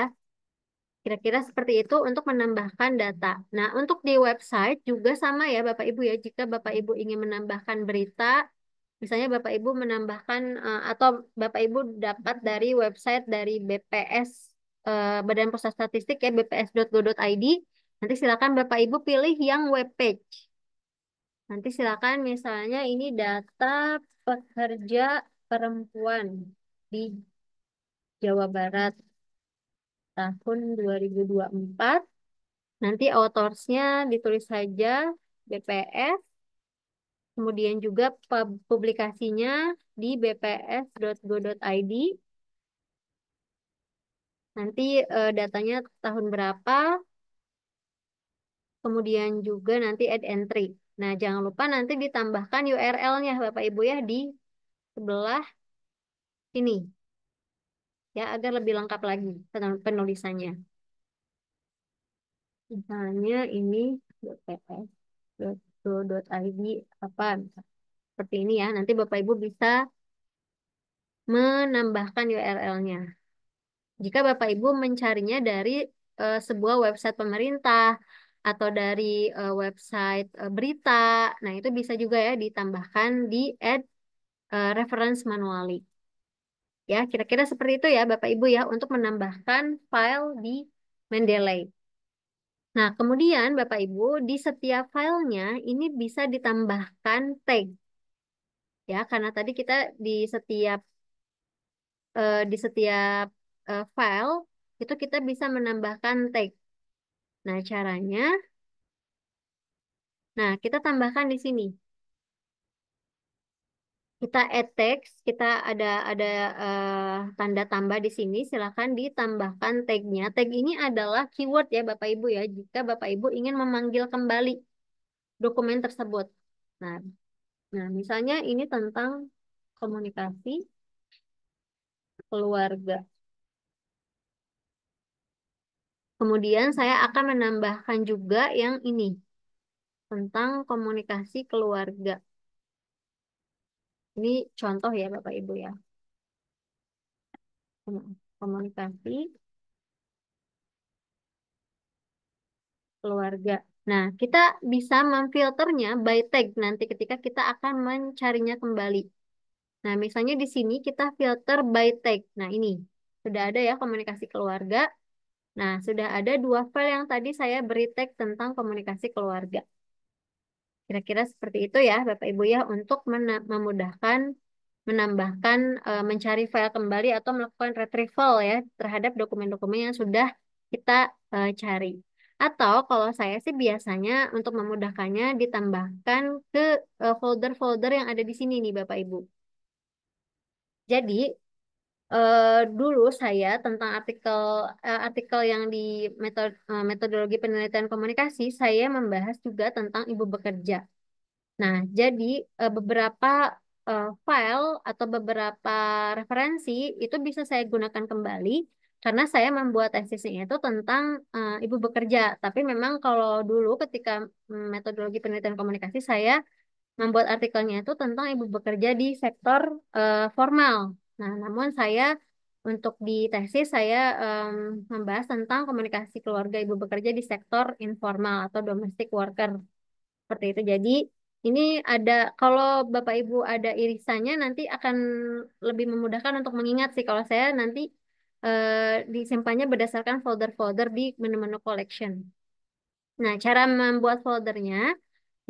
Kira-kira seperti itu untuk menambahkan data. Nah, untuk di website juga sama ya Bapak Ibu ya, jika Bapak Ibu ingin menambahkan berita, misalnya Bapak Ibu menambahkan eh, atau Bapak Ibu dapat dari website dari BPS eh, Badan Pusat Statistik ya bps.go.id, nanti silakan Bapak Ibu pilih yang web page. Nanti silakan misalnya ini data pekerja perempuan di Jawa Barat tahun 2024. Nanti authorsnya ditulis saja BPS, kemudian juga publikasinya di bps.go.id. Nanti uh, datanya tahun berapa, kemudian juga nanti add entry. Nah, jangan lupa nanti ditambahkan URL-nya Bapak Ibu ya di sebelah sini ya agar lebih lengkap lagi penulisannya. Misalnya ini .ps.go.id apa seperti ini ya. Nanti Bapak Ibu bisa menambahkan URL-nya. Jika Bapak Ibu mencarinya dari uh, sebuah website pemerintah atau dari uh, website uh, berita, nah itu bisa juga ya ditambahkan di add uh, reference manually. Ya, kira-kira seperti itu ya Bapak Ibu ya untuk menambahkan file di Mendeley. Nah, kemudian Bapak Ibu di setiap filenya ini bisa ditambahkan tag. Ya, karena tadi kita di setiap uh, di setiap uh, file itu kita bisa menambahkan tag. Nah, caranya Nah, kita tambahkan di sini kita add text, kita ada ada uh, tanda tambah di sini, silakan ditambahkan tag-nya. Tag ini adalah keyword ya Bapak Ibu ya, jika Bapak Ibu ingin memanggil kembali dokumen tersebut. Nah, nah misalnya ini tentang komunikasi keluarga. Kemudian saya akan menambahkan juga yang ini tentang komunikasi keluarga. Ini contoh ya Bapak Ibu ya. Hmm, komunikasi keluarga. Nah, kita bisa memfilternya by tag nanti ketika kita akan mencarinya kembali. Nah, misalnya di sini kita filter by tag. Nah, ini sudah ada ya komunikasi keluarga. Nah, sudah ada dua file yang tadi saya beri tag tentang komunikasi keluarga. Kira-kira seperti itu ya Bapak Ibu ya untuk memudahkan menambahkan eh, mencari file kembali atau melakukan retrieval ya terhadap dokumen-dokumen yang sudah kita eh, cari. Atau kalau saya sih biasanya untuk memudahkannya ditambahkan ke eh, folder-folder yang ada di sini nih Bapak Ibu. Jadi uh, dulu saya tentang artikel uh, artikel yang di metode, uh, metodologi penelitian komunikasi, saya membahas juga tentang ibu bekerja. Nah, jadi uh, beberapa uh, file atau beberapa referensi itu bisa saya gunakan kembali karena saya membuat tesisnya itu tentang uh, ibu bekerja. Tapi memang kalau dulu ketika mm, metodologi penelitian komunikasi saya membuat artikelnya itu tentang ibu bekerja di sektor uh, formal. Nah, namun saya untuk di tesis saya um, membahas tentang komunikasi keluarga ibu bekerja di sektor informal atau domestic worker. Seperti itu. Jadi ini ada kalau Bapak Ibu ada irisannya nanti akan lebih memudahkan untuk mengingat sih kalau saya nanti eh, disimpannya berdasarkan folder-folder di menu-menu collection. Nah, cara membuat foldernya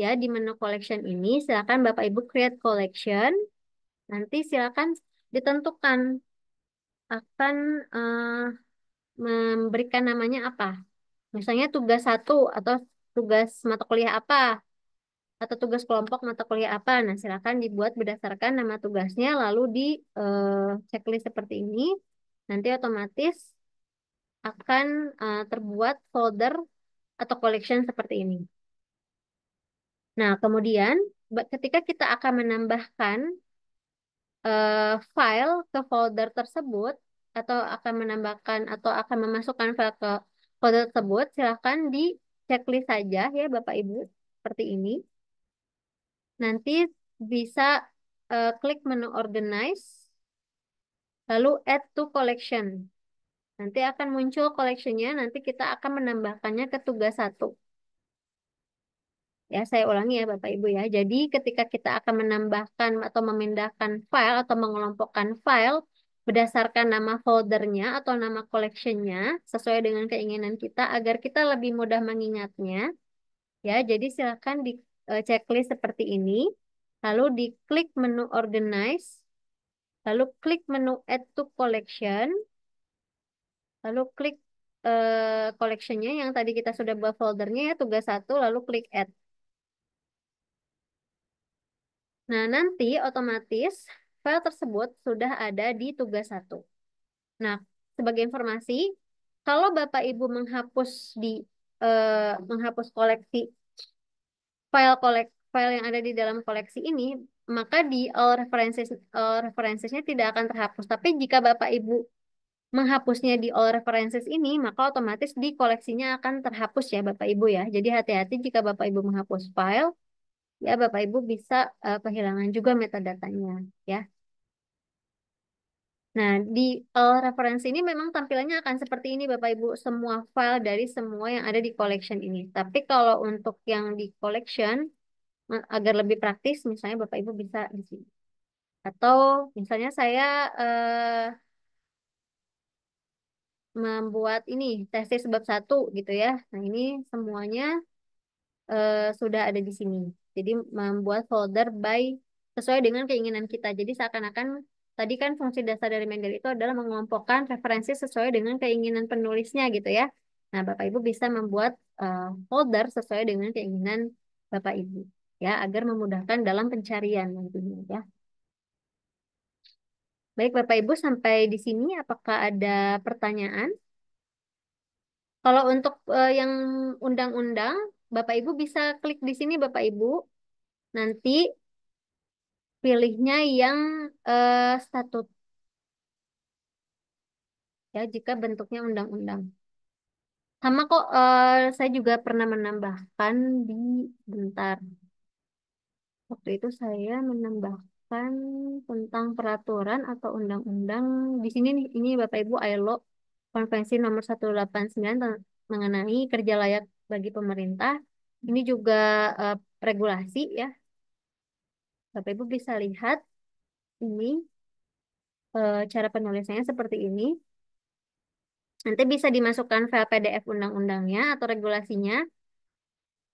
ya di menu collection ini silakan Bapak Ibu create collection. Nanti silakan ditentukan akan uh, memberikan namanya apa. Misalnya tugas satu atau tugas mata kuliah apa atau tugas kelompok mata kuliah apa. Nah, silakan dibuat berdasarkan nama tugasnya lalu di uh, checklist seperti ini. Nanti otomatis akan uh, terbuat folder atau collection seperti ini. Nah, kemudian ketika kita akan menambahkan uh, file ke folder tersebut atau akan menambahkan atau akan memasukkan file ke folder tersebut, silahkan di checklist saja ya Bapak Ibu, seperti ini. Nanti bisa uh, klik menu organize, lalu add to collection. Nanti akan muncul collectionnya, nanti kita akan menambahkannya ke tugas satu. Ya, saya ulangi ya Bapak Ibu ya. Jadi ketika kita akan menambahkan atau memindahkan file atau mengelompokkan file berdasarkan nama foldernya atau nama collectionnya sesuai dengan keinginan kita agar kita lebih mudah mengingatnya. Ya, jadi silakan di e, checklist seperti ini. Lalu diklik menu organize, lalu klik menu add to collection, lalu klik eh, collectionnya yang tadi kita sudah buat foldernya ya tugas satu, lalu klik add. Nah, nanti otomatis file tersebut sudah ada di tugas satu. Nah, sebagai informasi, kalau Bapak Ibu menghapus di eh, menghapus koleksi file kolek file yang ada di dalam koleksi ini, maka di all references all referencesnya tidak akan terhapus. Tapi jika Bapak Ibu menghapusnya di all references ini, maka otomatis di koleksinya akan terhapus ya Bapak Ibu ya. Jadi hati-hati jika Bapak Ibu menghapus file, ya Bapak Ibu bisa uh, kehilangan juga metadatanya ya. Nah, di all eh, reference ini memang tampilannya akan seperti ini Bapak Ibu, semua file dari semua yang ada di collection ini. Tapi kalau untuk yang di collection eh, agar lebih praktis misalnya Bapak Ibu bisa di sini. Atau misalnya saya uh, membuat ini tesis bab satu gitu ya. Nah, ini semuanya uh, sudah ada di sini. Jadi membuat folder by sesuai dengan keinginan kita. Jadi seakan-akan tadi kan fungsi dasar dari Mendel itu adalah mengelompokkan referensi sesuai dengan keinginan penulisnya gitu ya. Nah, Bapak Ibu bisa membuat uh, folder sesuai dengan keinginan Bapak Ibu ya agar memudahkan dalam pencarian nantinya ya. Baik Bapak Ibu sampai di sini apakah ada pertanyaan? Kalau untuk uh, yang undang-undang Bapak Ibu bisa klik di sini Bapak Ibu. Nanti pilihnya yang uh, statut. Ya, jika bentuknya undang-undang. Sama kok uh, saya juga pernah menambahkan di bentar. Waktu itu saya menambahkan tentang peraturan atau undang-undang di sini nih ini Bapak Ibu ILO Konvensi nomor 189 mengenai kerja layak bagi pemerintah. Ini juga uh, regulasi ya. Bapak Ibu bisa lihat ini uh, cara penulisannya seperti ini. Nanti bisa dimasukkan file PDF undang-undangnya atau regulasinya.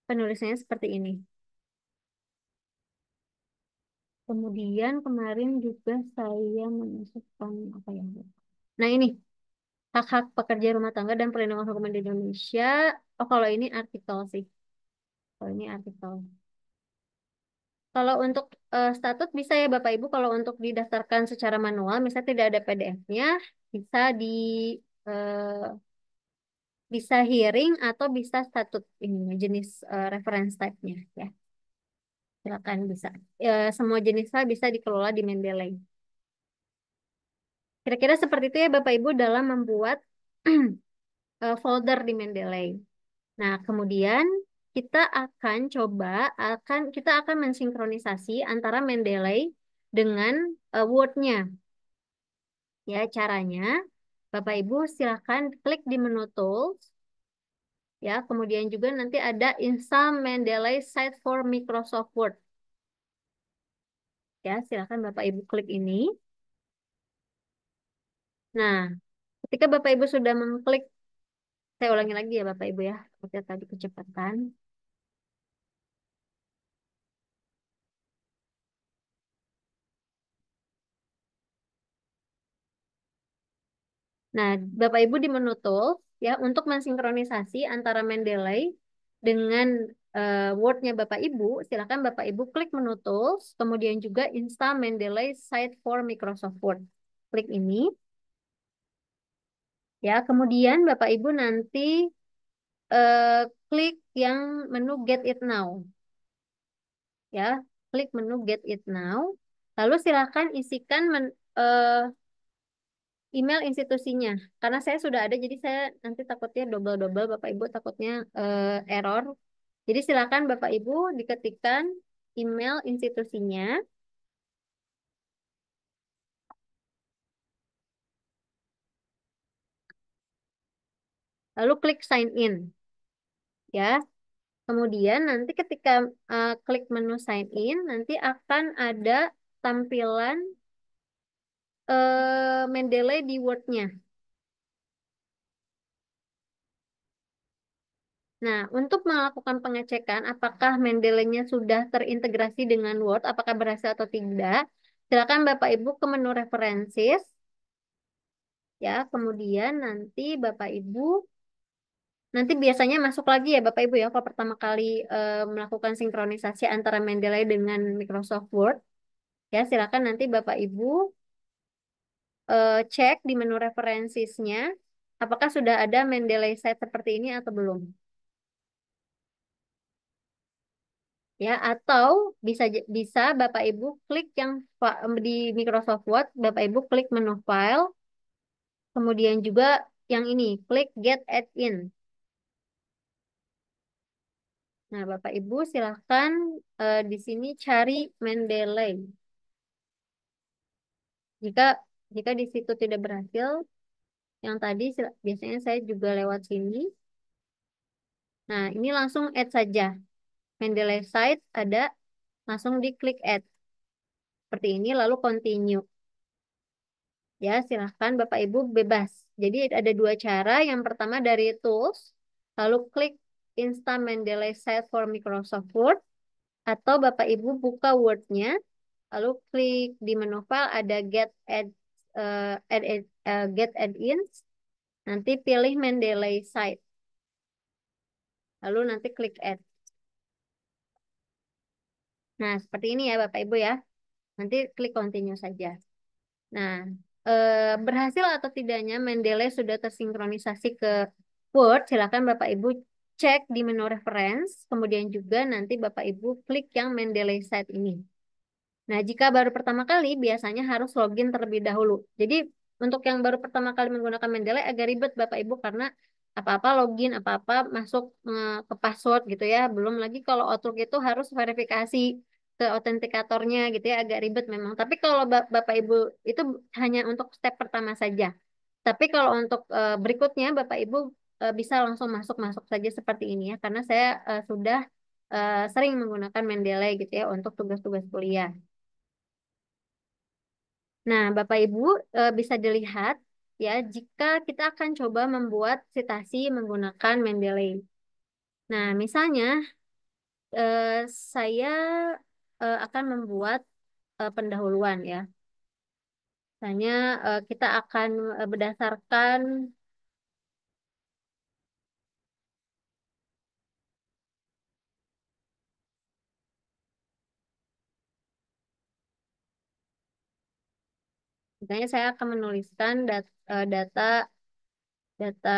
Penulisannya seperti ini. Kemudian kemarin juga saya memasukkan apa ya? Nah ini hak-hak pekerja rumah tangga dan perlindungan hukum di Indonesia. Oh, kalau ini artikel sih. Kalau ini artikel. Kalau untuk uh, statut bisa ya Bapak Ibu kalau untuk didaftarkan secara manual, misalnya tidak ada PDF-nya, bisa di uh, bisa hearing atau bisa statut ini jenis uh, reference type-nya ya. Silakan bisa. Uh, semua jenisnya bisa dikelola di Mendeley. Kira-kira seperti itu ya Bapak Ibu dalam membuat (clears throat) eh, folder di Mendeley. Nah, kemudian kita akan coba akan kita akan mensinkronisasi antara Mendeley dengan uh, Word-nya. Ya, caranya Bapak Ibu silahkan klik di menu Tools. Ya, kemudian juga nanti ada install Mendeley site for Microsoft Word. Ya, silahkan Bapak Ibu klik ini. Nah, ketika Bapak Ibu sudah mengklik, saya ulangi lagi ya Bapak Ibu ya, seperti tadi kecepatan. Nah, Bapak Ibu di menu Tools ya untuk mensinkronisasi antara Mendeley dengan uh, Word-nya Bapak Ibu, silakan Bapak Ibu klik menu Tools, kemudian juga install Mendeley Site for Microsoft Word. Klik ini. Ya, kemudian Bapak Ibu nanti eh, klik yang menu Get It Now. Ya, klik menu Get It Now. Lalu silakan isikan men, eh, email institusinya. Karena saya sudah ada, jadi saya nanti takutnya double-double Bapak Ibu takutnya eh, error. Jadi silakan Bapak Ibu diketikkan email institusinya. Lalu klik sign in. Ya. Kemudian nanti ketika uh, klik menu sign in, nanti akan ada tampilan uh, eh, Mendeley di Word-nya. Nah, untuk melakukan pengecekan apakah Mendeley-nya sudah terintegrasi dengan Word, apakah berhasil atau tidak, silakan Bapak Ibu ke menu referensi Ya, kemudian nanti Bapak Ibu Nanti biasanya masuk lagi ya Bapak Ibu ya kalau pertama kali melakukan sinkronisasi antara Mendeley dengan Microsoft Word. Ya, silakan nanti Bapak Ibu cek di menu referensinya apakah sudah ada Mendeley set seperti ini atau belum. Ya, atau bisa bisa Bapak Ibu klik yang di Microsoft Word, Bapak Ibu klik menu file, kemudian juga yang ini, klik get add in. Nah, Bapak Ibu silahkan uh, eh, di sini cari Mendeley. Jika jika di situ tidak berhasil, yang tadi biasanya saya juga lewat sini. Nah, ini langsung add saja. Mendeley site ada, langsung diklik add. Seperti ini, lalu continue. Ya, silahkan Bapak Ibu bebas. Jadi ada dua cara. Yang pertama dari tools, lalu klik instan Mendeley set for Microsoft Word atau Bapak Ibu buka Word-nya lalu klik di menu file ada get add uh, add, eh, add uh, get add-ins nanti pilih Mendeley site lalu nanti klik add nah seperti ini ya Bapak Ibu ya nanti klik continue saja nah eh, berhasil atau tidaknya Mendeley sudah tersinkronisasi ke Word silakan Bapak Ibu cek di menu reference, kemudian juga nanti Bapak Ibu klik yang Mendeley Site ini. Nah, jika baru pertama kali, biasanya harus login terlebih dahulu. Jadi, untuk yang baru pertama kali menggunakan Mendeley agak ribet Bapak Ibu karena apa-apa login, apa-apa masuk eh, ke password gitu ya. Belum lagi kalau Outlook itu harus verifikasi ke autentikatornya gitu ya, agak ribet memang. Tapi kalau Bapak Ibu itu hanya untuk step pertama saja. Tapi kalau untuk eh, berikutnya Bapak Ibu uh, bisa langsung masuk-masuk saja seperti ini ya, karena saya uh, sudah uh, sering menggunakan Mendeley gitu ya untuk tugas-tugas kuliah. Nah, Bapak Ibu uh, bisa dilihat ya jika kita akan coba membuat citasi menggunakan Mendeley. Nah, misalnya uh, saya uh, akan membuat uh, pendahuluan ya. Misalnya kita akan berdasarkan misalnya saya akan menuliskan eh, data data, data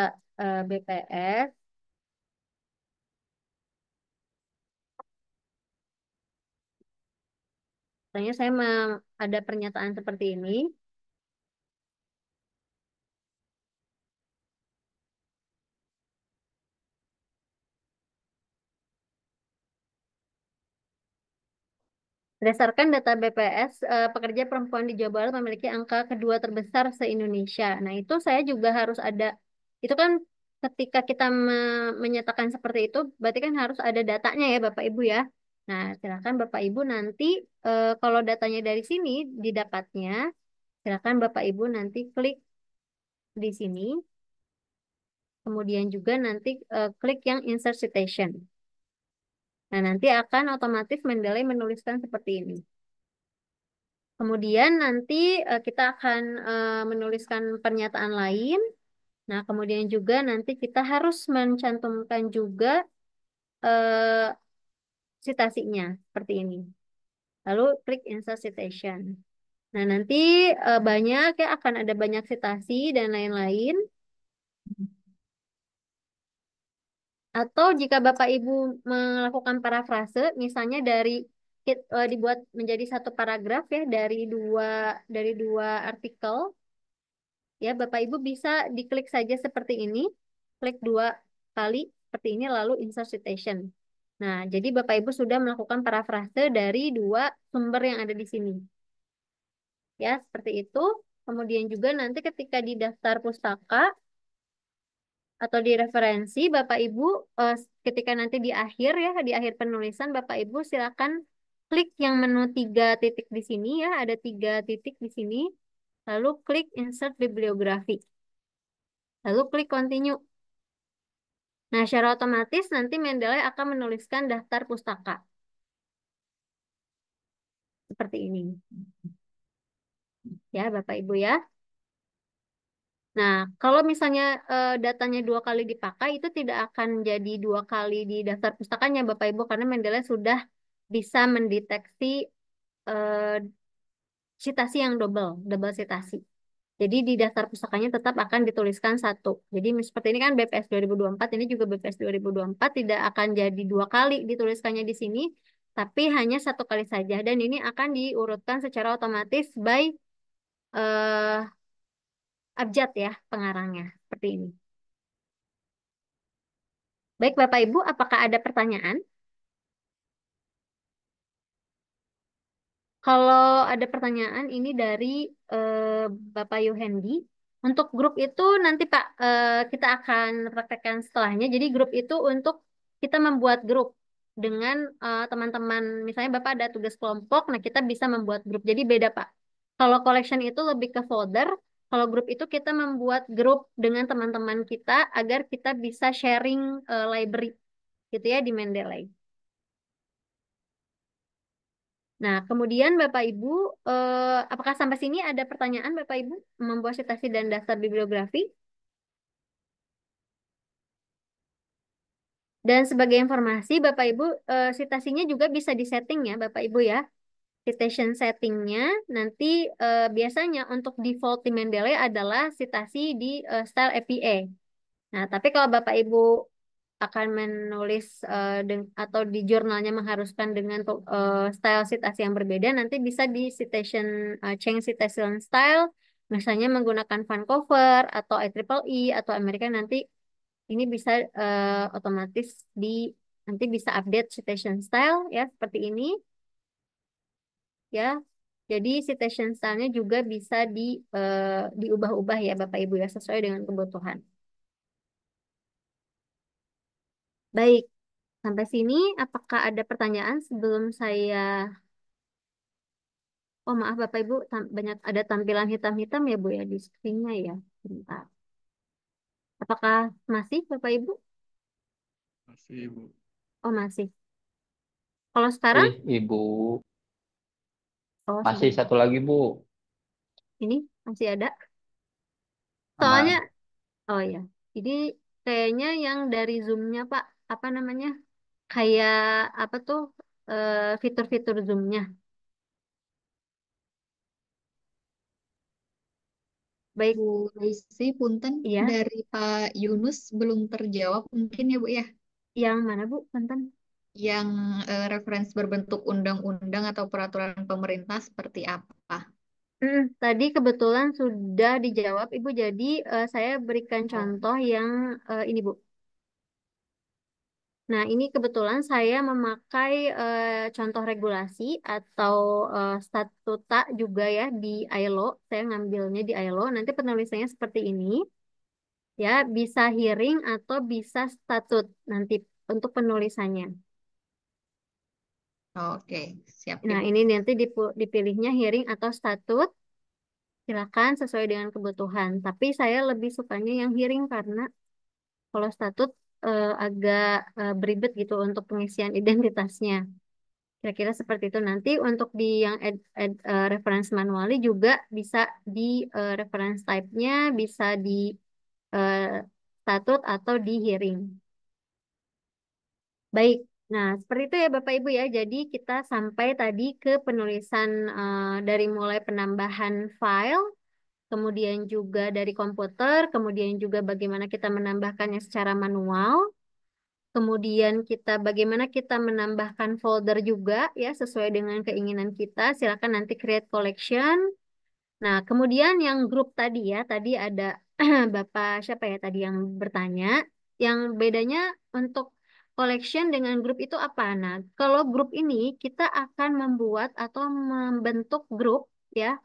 eh, BPS Misalnya saya ada pernyataan seperti ini. Berdasarkan data BPS, eh, pekerja perempuan di Jawa Barat memiliki angka kedua terbesar se-Indonesia. Nah, itu saya juga harus ada, itu kan ketika kita me menyatakan seperti itu, berarti kan harus ada datanya ya Bapak Ibu ya. Nah, silakan Bapak Ibu nanti e, kalau datanya dari sini didapatnya, silakan Bapak Ibu nanti klik di sini. Kemudian juga nanti e, klik yang insert citation. Nah, nanti akan otomatis Mendeley menuliskan seperti ini. Kemudian nanti eh, kita akan eh, menuliskan pernyataan lain. Nah, kemudian juga nanti kita harus mencantumkan juga eh, citasinya seperti ini. Lalu klik insert citation. Nah, nanti eh, banyak ya akan ada banyak citasi dan lain-lain. Atau jika Bapak Ibu melakukan parafrase, misalnya dari e, dibuat menjadi satu paragraf ya dari dua dari dua artikel. Ya, Bapak Ibu bisa diklik saja seperti ini. Klik dua kali seperti ini lalu insert citation. Nah, jadi Bapak Ibu sudah melakukan parafrase dari dua sumber yang ada di sini. Ya, seperti itu. Kemudian juga nanti ketika di daftar pustaka, atau di referensi Bapak Ibu uh, ketika nanti di akhir ya di akhir penulisan Bapak Ibu silakan klik yang menu tiga titik di sini ya ada tiga titik di sini lalu klik insert bibliografi lalu klik continue nah secara otomatis nanti Mendeley akan menuliskan daftar pustaka seperti ini ya Bapak Ibu ya Nah, kalau misalnya uh, datanya dua kali dipakai, itu tidak akan jadi dua kali di daftar pustakanya, Bapak Ibu, karena Mendeley sudah bisa mendeteksi uh, citasi yang double, double citasi Jadi di daftar pustakanya tetap akan dituliskan satu. Jadi seperti ini kan BPS 2024, ini juga BPS 2024 tidak akan jadi dua kali dituliskannya di sini, tapi hanya satu kali saja. Dan ini akan diurutkan secara otomatis by uh, abjad ya pengarangnya seperti ini. Baik Bapak Ibu, apakah ada pertanyaan? Kalau ada pertanyaan ini dari eh, Bapak Yohendi. Untuk grup itu nanti Pak eh, kita akan praktekkan setelahnya. Jadi grup itu untuk kita membuat grup dengan eh, teman-teman. Eh, misalnya Bapak ada tugas kelompok, nah kita bisa membuat grup. Jadi beda Pak. Kalau collection itu lebih ke folder, kalau grup itu kita membuat grup dengan teman-teman kita agar kita bisa sharing uh, library gitu ya di Mendeley. Nah, kemudian Bapak Ibu, eh, apakah sampai sini ada pertanyaan Bapak Ibu membuat citasi dan daftar bibliografi? Dan sebagai informasi, Bapak Ibu, eh, citasinya juga bisa disetting ya, Bapak Ibu ya citation settingnya nanti uh, biasanya untuk default di Mendeley adalah citasi di uh, style APA. E. Nah, tapi kalau Bapak Ibu akan menulis uh, atau di jurnalnya mengharuskan dengan uh, style citasi yang berbeda, nanti bisa di citation uh, change citation style, misalnya menggunakan fan cover atau IEEE e atau Amerika nanti ini bisa uh, otomatis di nanti bisa update citation style ya seperti ini ya. Jadi citation style-nya juga bisa di uh, diubah-ubah ya Bapak Ibu ya sesuai dengan kebutuhan. Baik. Sampai sini apakah ada pertanyaan sebelum saya Oh maaf Bapak Ibu, banyak ada tampilan hitam-hitam ya Bu ya di screen-nya ya. Bentar. Apakah masih Bapak Ibu? Masih Ibu. Oh masih. Kalau sekarang? Eh, Ibu. Oh, Masih satu lagi, Bu. Ini masih ada. Soalnya, Aman. oh ya, ini kayaknya yang dari Zoom-nya, Pak, apa namanya? Kayak apa tuh fitur eh, fitur-fitur Zoom-nya. Baik, Bu Isi, punten ya. dari Pak Yunus belum terjawab mungkin ya, Bu ya. Yang mana, Bu? Punten yang uh, referensi berbentuk undang-undang atau peraturan pemerintah seperti apa? Hmm, tadi kebetulan sudah dijawab Ibu, jadi uh, saya berikan iya. contoh yang uh, ini Bu. Nah, ini kebetulan saya memakai uh, contoh regulasi atau uh, statuta juga ya di ILO. Saya ngambilnya di ILO. Nanti penulisannya seperti ini. Ya, bisa hearing atau bisa statut nanti untuk penulisannya. Oke, siap. Nah, ini nanti dipilihnya hearing atau statut. Silakan sesuai dengan kebutuhan. Tapi saya lebih sukanya yang hearing karena kalau statut eh, agak eh, beribet gitu untuk pengisian identitasnya. Kira-kira seperti itu. Nanti untuk di yang ad, ad, uh, eh, reference manuali juga bisa di uh, reference type-nya, bisa di uh, statut atau di hearing. Baik, Nah, seperti itu ya Bapak Ibu ya. Jadi kita sampai tadi ke penulisan uh, dari mulai penambahan file, kemudian juga dari komputer, kemudian juga bagaimana kita menambahkannya secara manual, kemudian kita bagaimana kita menambahkan folder juga ya sesuai dengan keinginan kita. Silakan nanti create collection. Nah, kemudian yang grup tadi ya, tadi ada (clears throat) Bapak siapa ya tadi yang bertanya, yang bedanya untuk collection dengan grup itu apa? Nah, kalau grup ini kita akan membuat atau membentuk grup ya,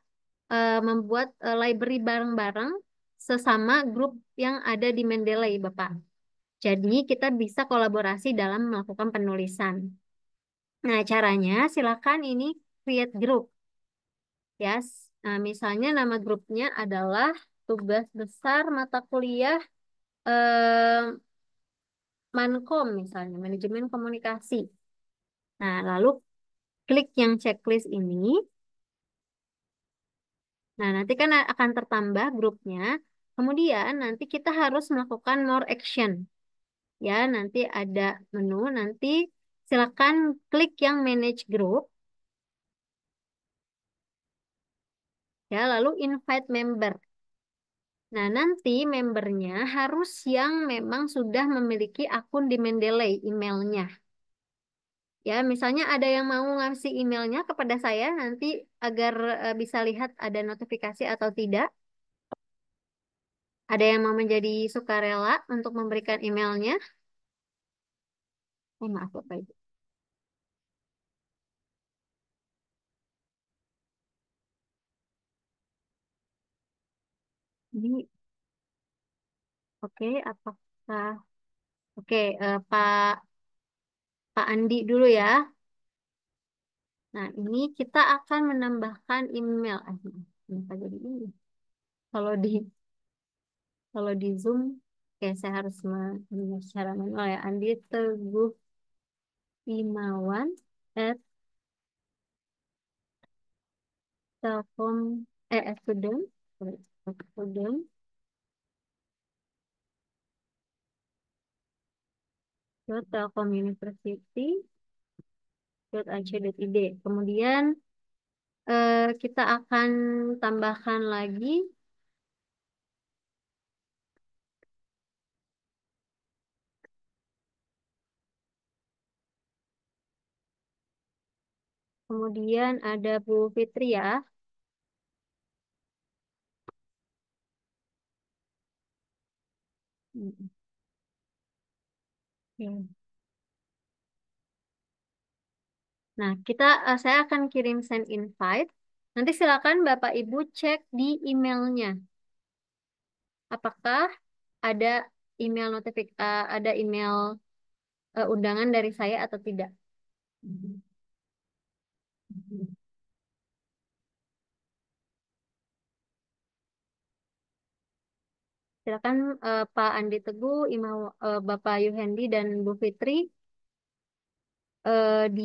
e, membuat e, library bareng-bareng sesama grup yang ada di Mendeley, Bapak. Jadi kita bisa kolaborasi dalam melakukan penulisan. Nah, caranya silakan ini create group. Ya, yes. nah, misalnya nama grupnya adalah tugas besar mata kuliah eh, Mankom misalnya, manajemen komunikasi. Nah, lalu klik yang checklist ini. Nah, nanti kan akan tertambah grupnya. Kemudian nanti kita harus melakukan more action. Ya, nanti ada menu, nanti silakan klik yang manage group. Ya, lalu invite member. Nah, nanti membernya harus yang memang sudah memiliki akun di Mendeley emailnya. Ya, misalnya ada yang mau ngasih emailnya kepada saya nanti agar eh, bisa lihat ada notifikasi atau tidak. Ada yang mau menjadi sukarela untuk memberikan emailnya? Oh, maaf Bapak Ibu. Jadi, oke, apakah oke uh, Pak Pak Andi dulu ya. Nah, ini kita akan menambahkan email. Ah, kenapa jadi ini? Kalau di kalau di Zoom, oke saya harus menambah secara manual ya. Andi Teguh Imawan at Telkom eh student kemudian Telkom University .ac.id. Kemudian eh, kita akan tambahkan lagi Kemudian ada Bu Fitri ya. Hmm. Nah, kita uh, saya akan kirim send invite. Nanti silakan Bapak Ibu cek di emailnya. Apakah ada email notifik uh, ada email uh, undangan dari saya atau tidak? Hmm. Silakan uh, Pak Andi Teguh, Imam uh, Bapak Yuhendi dan Bu Fitri eh, di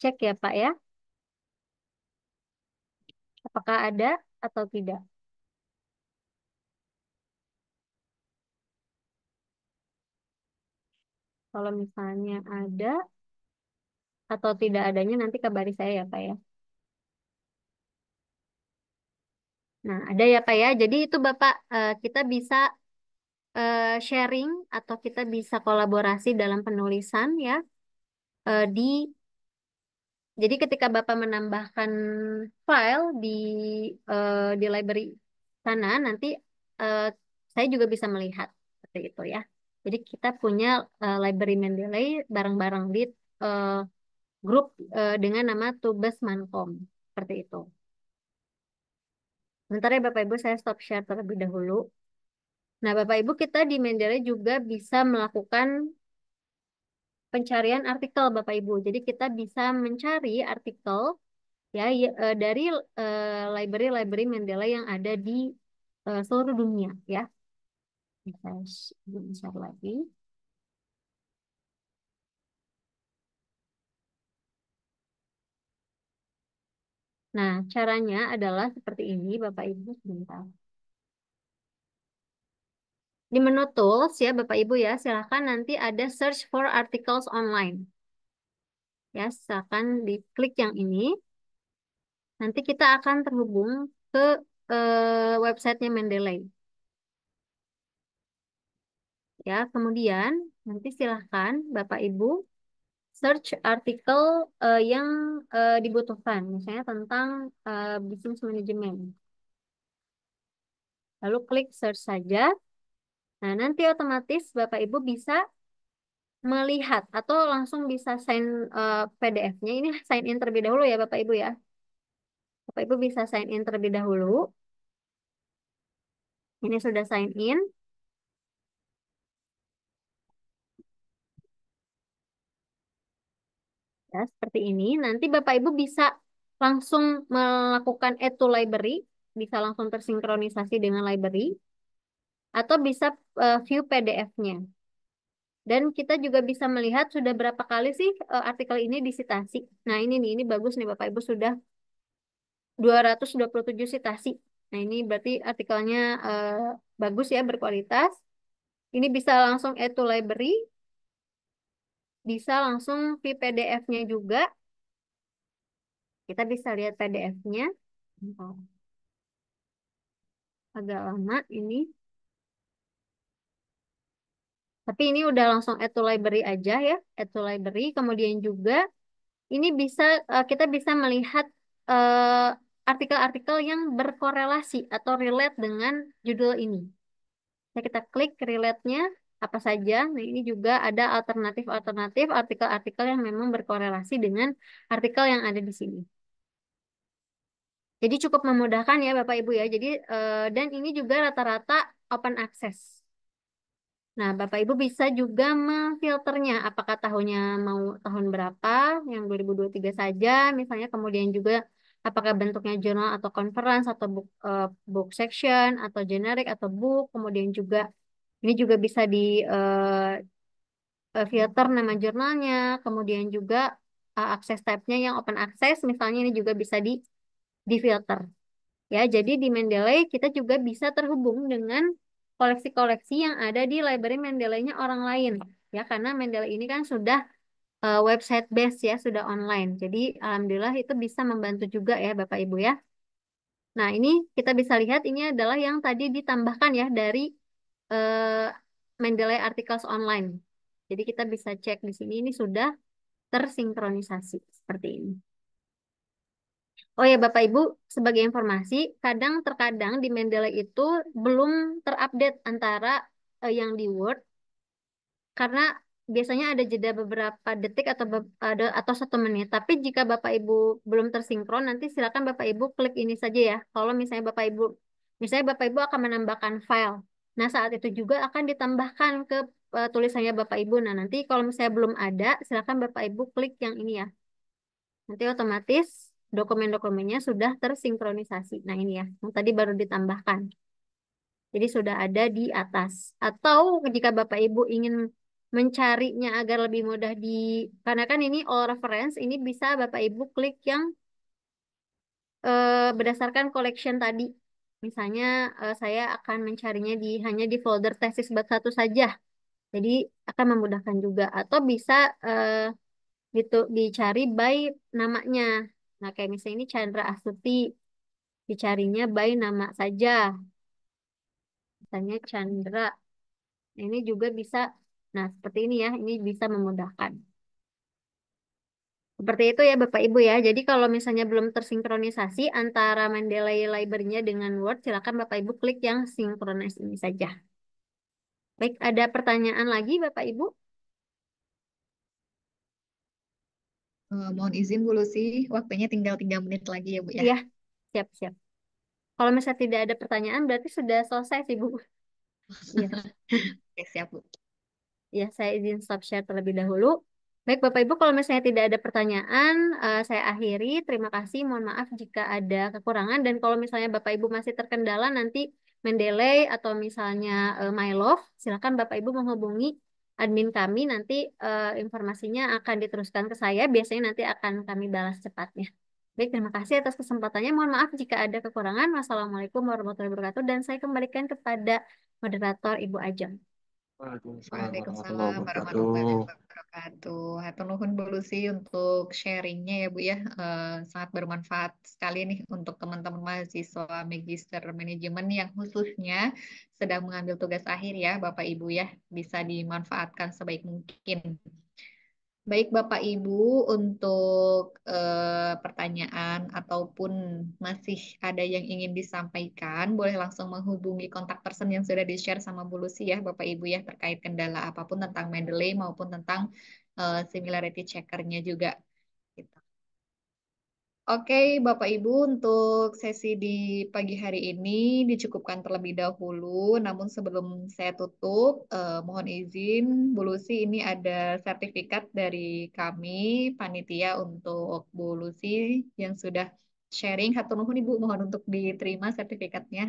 cek ya Pak ya. Apakah ada atau tidak? Kalau misalnya ada atau tidak adanya nanti kabari saya ya Pak ya. Nah, ada ya Pak ya. Jadi itu Bapak uh, kita bisa uh, sharing atau kita bisa kolaborasi dalam penulisan ya. uh, di jadi ketika Bapak menambahkan file di di library sana nanti saya juga bisa melihat seperti itu ya. Jadi kita punya library Mendeley bareng-bareng di grup dengan nama Tubes Mancom seperti itu. Bentar ya Bapak Ibu, saya stop share terlebih dahulu. Nah Bapak Ibu, kita di Mendeley juga bisa melakukan pencarian artikel Bapak Ibu. Jadi kita bisa mencari artikel ya eh, dari eh, library-library uh, Mendeley yang ada di eh, seluruh dunia ya. Kita share lagi. Nah, caranya adalah seperti ini, Bapak Ibu, sebentar. Di menu tools ya Bapak Ibu ya, silakan nanti ada search for articles online. Ya, silakan diklik yang ini. Nanti kita akan terhubung ke eh, websitenya Mendeley. Ya, kemudian nanti silakan Bapak Ibu search artikel uh, yang uh, dibutuhkan, misalnya tentang uh, eh, bisnis manajemen. Lalu klik search saja. Nah, nanti otomatis Bapak Ibu bisa melihat atau langsung bisa sign uh, PDF-nya. Ini sign in terlebih dahulu ya Bapak Ibu ya. Bapak Ibu bisa sign in terlebih dahulu. Ini sudah sign in. ya, seperti ini. Nanti Bapak Ibu bisa langsung melakukan add to library, bisa langsung tersinkronisasi dengan library, atau bisa eh, view PDF-nya. Dan kita juga bisa melihat sudah berapa kali sih eh, artikel ini disitasi. Nah ini nih, ini bagus nih Bapak Ibu sudah 227 sitasi. Nah ini berarti artikelnya eh, bagus ya, berkualitas. Ini bisa langsung add to library, bisa langsung di PDF-nya juga. Kita bisa lihat PDF-nya. Agak lama ini. Tapi ini udah langsung add to library aja ya, add to library. Kemudian juga ini bisa eh, kita bisa melihat eh, artikel-artikel yang berkorelasi atau relate dengan judul ini. Nah, kita klik relate-nya, apa saja. Nah, ini juga ada alternatif-alternatif artikel-artikel yang memang berkorelasi dengan artikel yang ada di sini. Jadi cukup memudahkan ya Bapak Ibu ya. Jadi uh, dan ini juga rata-rata open access. Nah, Bapak Ibu bisa juga memfilternya apakah tahunnya mau tahun berapa, yang 2023 saja misalnya kemudian juga apakah bentuknya jurnal atau conference atau book, uh, book section atau generic atau book, kemudian juga ini juga bisa di uh, filter nama jurnalnya, kemudian juga uh, akses tabnya yang open access, misalnya ini juga bisa di di filter. Ya, jadi di Mendeley kita juga bisa terhubung dengan koleksi-koleksi yang ada di library Mendeley-nya orang lain. Ya, karena Mendeley ini kan sudah uh, website based ya, sudah online. Jadi alhamdulillah itu bisa membantu juga ya Bapak Ibu ya. Nah, ini kita bisa lihat ini adalah yang tadi ditambahkan ya dari eh, Mendeley Articles Online. Jadi kita bisa cek di sini ini sudah tersinkronisasi seperti ini. Oh ya Bapak Ibu, sebagai informasi, kadang terkadang di Mendeley itu belum terupdate antara uh, yang di Word karena biasanya ada jeda beberapa detik atau ada atau satu menit. Tapi jika Bapak Ibu belum tersinkron, nanti silakan Bapak Ibu klik ini saja ya. Kalau misalnya Bapak Ibu, misalnya Bapak Ibu akan menambahkan file Nah, saat itu juga akan ditambahkan ke uh, tulisannya Bapak Ibu. Nah, nanti kalau misalnya belum ada, silakan Bapak Ibu klik yang ini ya. Nanti otomatis dokumen-dokumennya sudah tersinkronisasi. Nah, ini ya, yang tadi baru ditambahkan. Jadi sudah ada di atas. Atau jika Bapak Ibu ingin mencarinya agar lebih mudah di karena kan ini all reference, ini bisa Bapak Ibu klik yang eh, berdasarkan collection tadi. Misalnya uh, saya akan mencarinya di hanya di folder tesis bab satu saja. Jadi akan memudahkan juga atau bisa uh, gitu dicari by namanya. Nah, kayak misalnya ini Chandra Astuti dicarinya by nama saja. Misalnya Chandra. ini juga bisa nah seperti ini ya, ini bisa memudahkan. Seperti itu ya Bapak Ibu ya. Jadi kalau misalnya belum tersinkronisasi antara Mendeley library-nya dengan Word, silakan Bapak Ibu klik yang sinkronis ini saja. Baik, ada pertanyaan lagi Bapak Ibu? Uh, mohon izin Bu Lucy, waktunya tinggal 3 menit lagi ya Bu ya. Iya, siap-siap. Kalau misalnya tidak ada pertanyaan berarti sudah selesai sih Bu. (laughs) Iya. Oke, siap Bu. Ya, saya izin stop share terlebih dahulu. Baik, Bapak Ibu, kalau misalnya tidak ada pertanyaan, uh, saya akhiri. Terima kasih. Mohon maaf jika ada kekurangan. Dan kalau misalnya Bapak Ibu masih terkendala, nanti mendelay atau misalnya uh, my love, silakan Bapak Ibu menghubungi admin kami. Nanti uh, informasinya akan diteruskan ke saya. Biasanya nanti akan kami balas cepatnya. Baik, terima kasih atas kesempatannya. Mohon maaf jika ada kekurangan. Wassalamualaikum warahmatullahi wabarakatuh. Dan saya kembalikan kepada moderator Ibu Ajeng. Waalaikumsalam warahmatullahi wabarakatuh. Hatur nuhun Bu sih untuk sharingnya ya Bu ya. Eh, sangat bermanfaat sekali nih untuk teman-teman mahasiswa Magister Manajemen yang khususnya sedang mengambil tugas akhir ya Bapak Ibu ya. Bisa dimanfaatkan sebaik mungkin. Baik Bapak Ibu, untuk eh, pertanyaan ataupun masih ada yang ingin disampaikan, boleh langsung menghubungi kontak person yang sudah di-share sama Bu Lucy ya Bapak Ibu ya terkait kendala apapun tentang Mendeley maupun tentang eh, similarity checkernya juga. Oke, Bapak Ibu, untuk sesi di pagi hari ini dicukupkan terlebih dahulu. Namun sebelum saya tutup, eh, mohon izin Bu Lucy ini ada sertifikat dari kami panitia untuk Bu Lucy yang sudah sharing. Hatur nuhun Ibu, mohon untuk diterima sertifikatnya.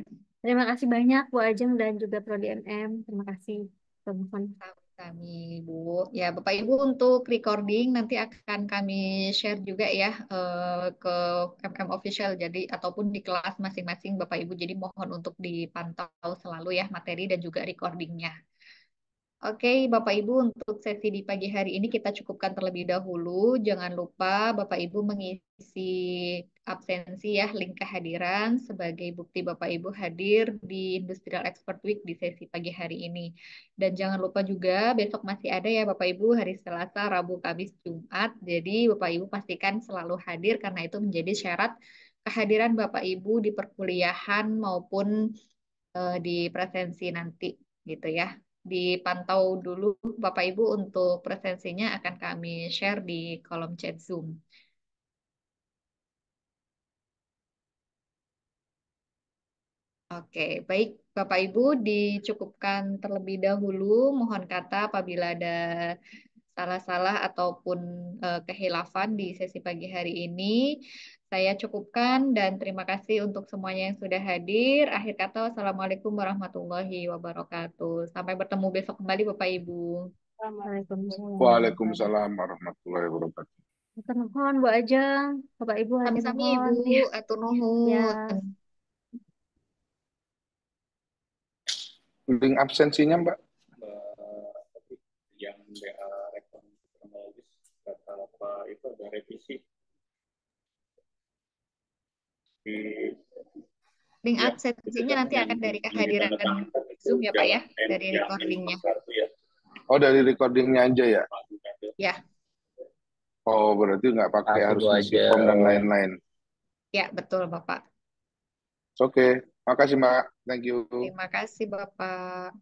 Terima kasih banyak Bu Ajeng dan juga Prodi MM. Terima kasih. Terima kasih kami Bu. Ya Bapak Ibu untuk recording nanti akan kami share juga ya eh, ke MM official jadi ataupun di kelas masing-masing Bapak Ibu. Jadi mohon untuk dipantau selalu ya materi dan juga recordingnya. Oke, Bapak Ibu untuk sesi di pagi hari ini kita cukupkan terlebih dahulu. Jangan lupa Bapak Ibu mengisi absensi ya link kehadiran sebagai bukti Bapak Ibu hadir di Industrial Expert Week di sesi pagi hari ini. Dan jangan lupa juga besok masih ada ya Bapak Ibu hari Selasa, Rabu, Kamis, Jumat. Jadi Bapak Ibu pastikan selalu hadir karena itu menjadi syarat kehadiran Bapak Ibu di perkuliahan maupun uh, di presensi nanti gitu ya. Dipantau dulu Bapak Ibu untuk presensinya akan kami share di kolom chat Zoom. Oke, baik Bapak Ibu dicukupkan terlebih dahulu. Mohon kata apabila ada salah-salah ataupun eh, kehilafan di sesi pagi hari ini. Saya cukupkan dan terima kasih untuk semuanya yang sudah hadir. Akhir kata, wassalamualaikum warahmatullahi wabarakatuh. Sampai bertemu besok kembali Bapak Ibu. Waalaikumsalam warahmatullahi wabarakatuh. Mohon Bu Ajeng, Bapak Ibu. Kami-kami Ibu, Atunuhun. Ya. link absensinya Mbak? Yang rekomendasi kata apa itu ada revisi. Di, link ya, absensinya nanti akan dari kehadiran Zoom ya Pak ya, dari recordingnya. Ya. Oh dari recordingnya aja ya? Ya. Oh berarti nggak pakai harus isi form dan lain-lain. Ya betul Bapak. Oke. Okay. Makasih, Mbak. Thank you. Terima kasih, Bapak.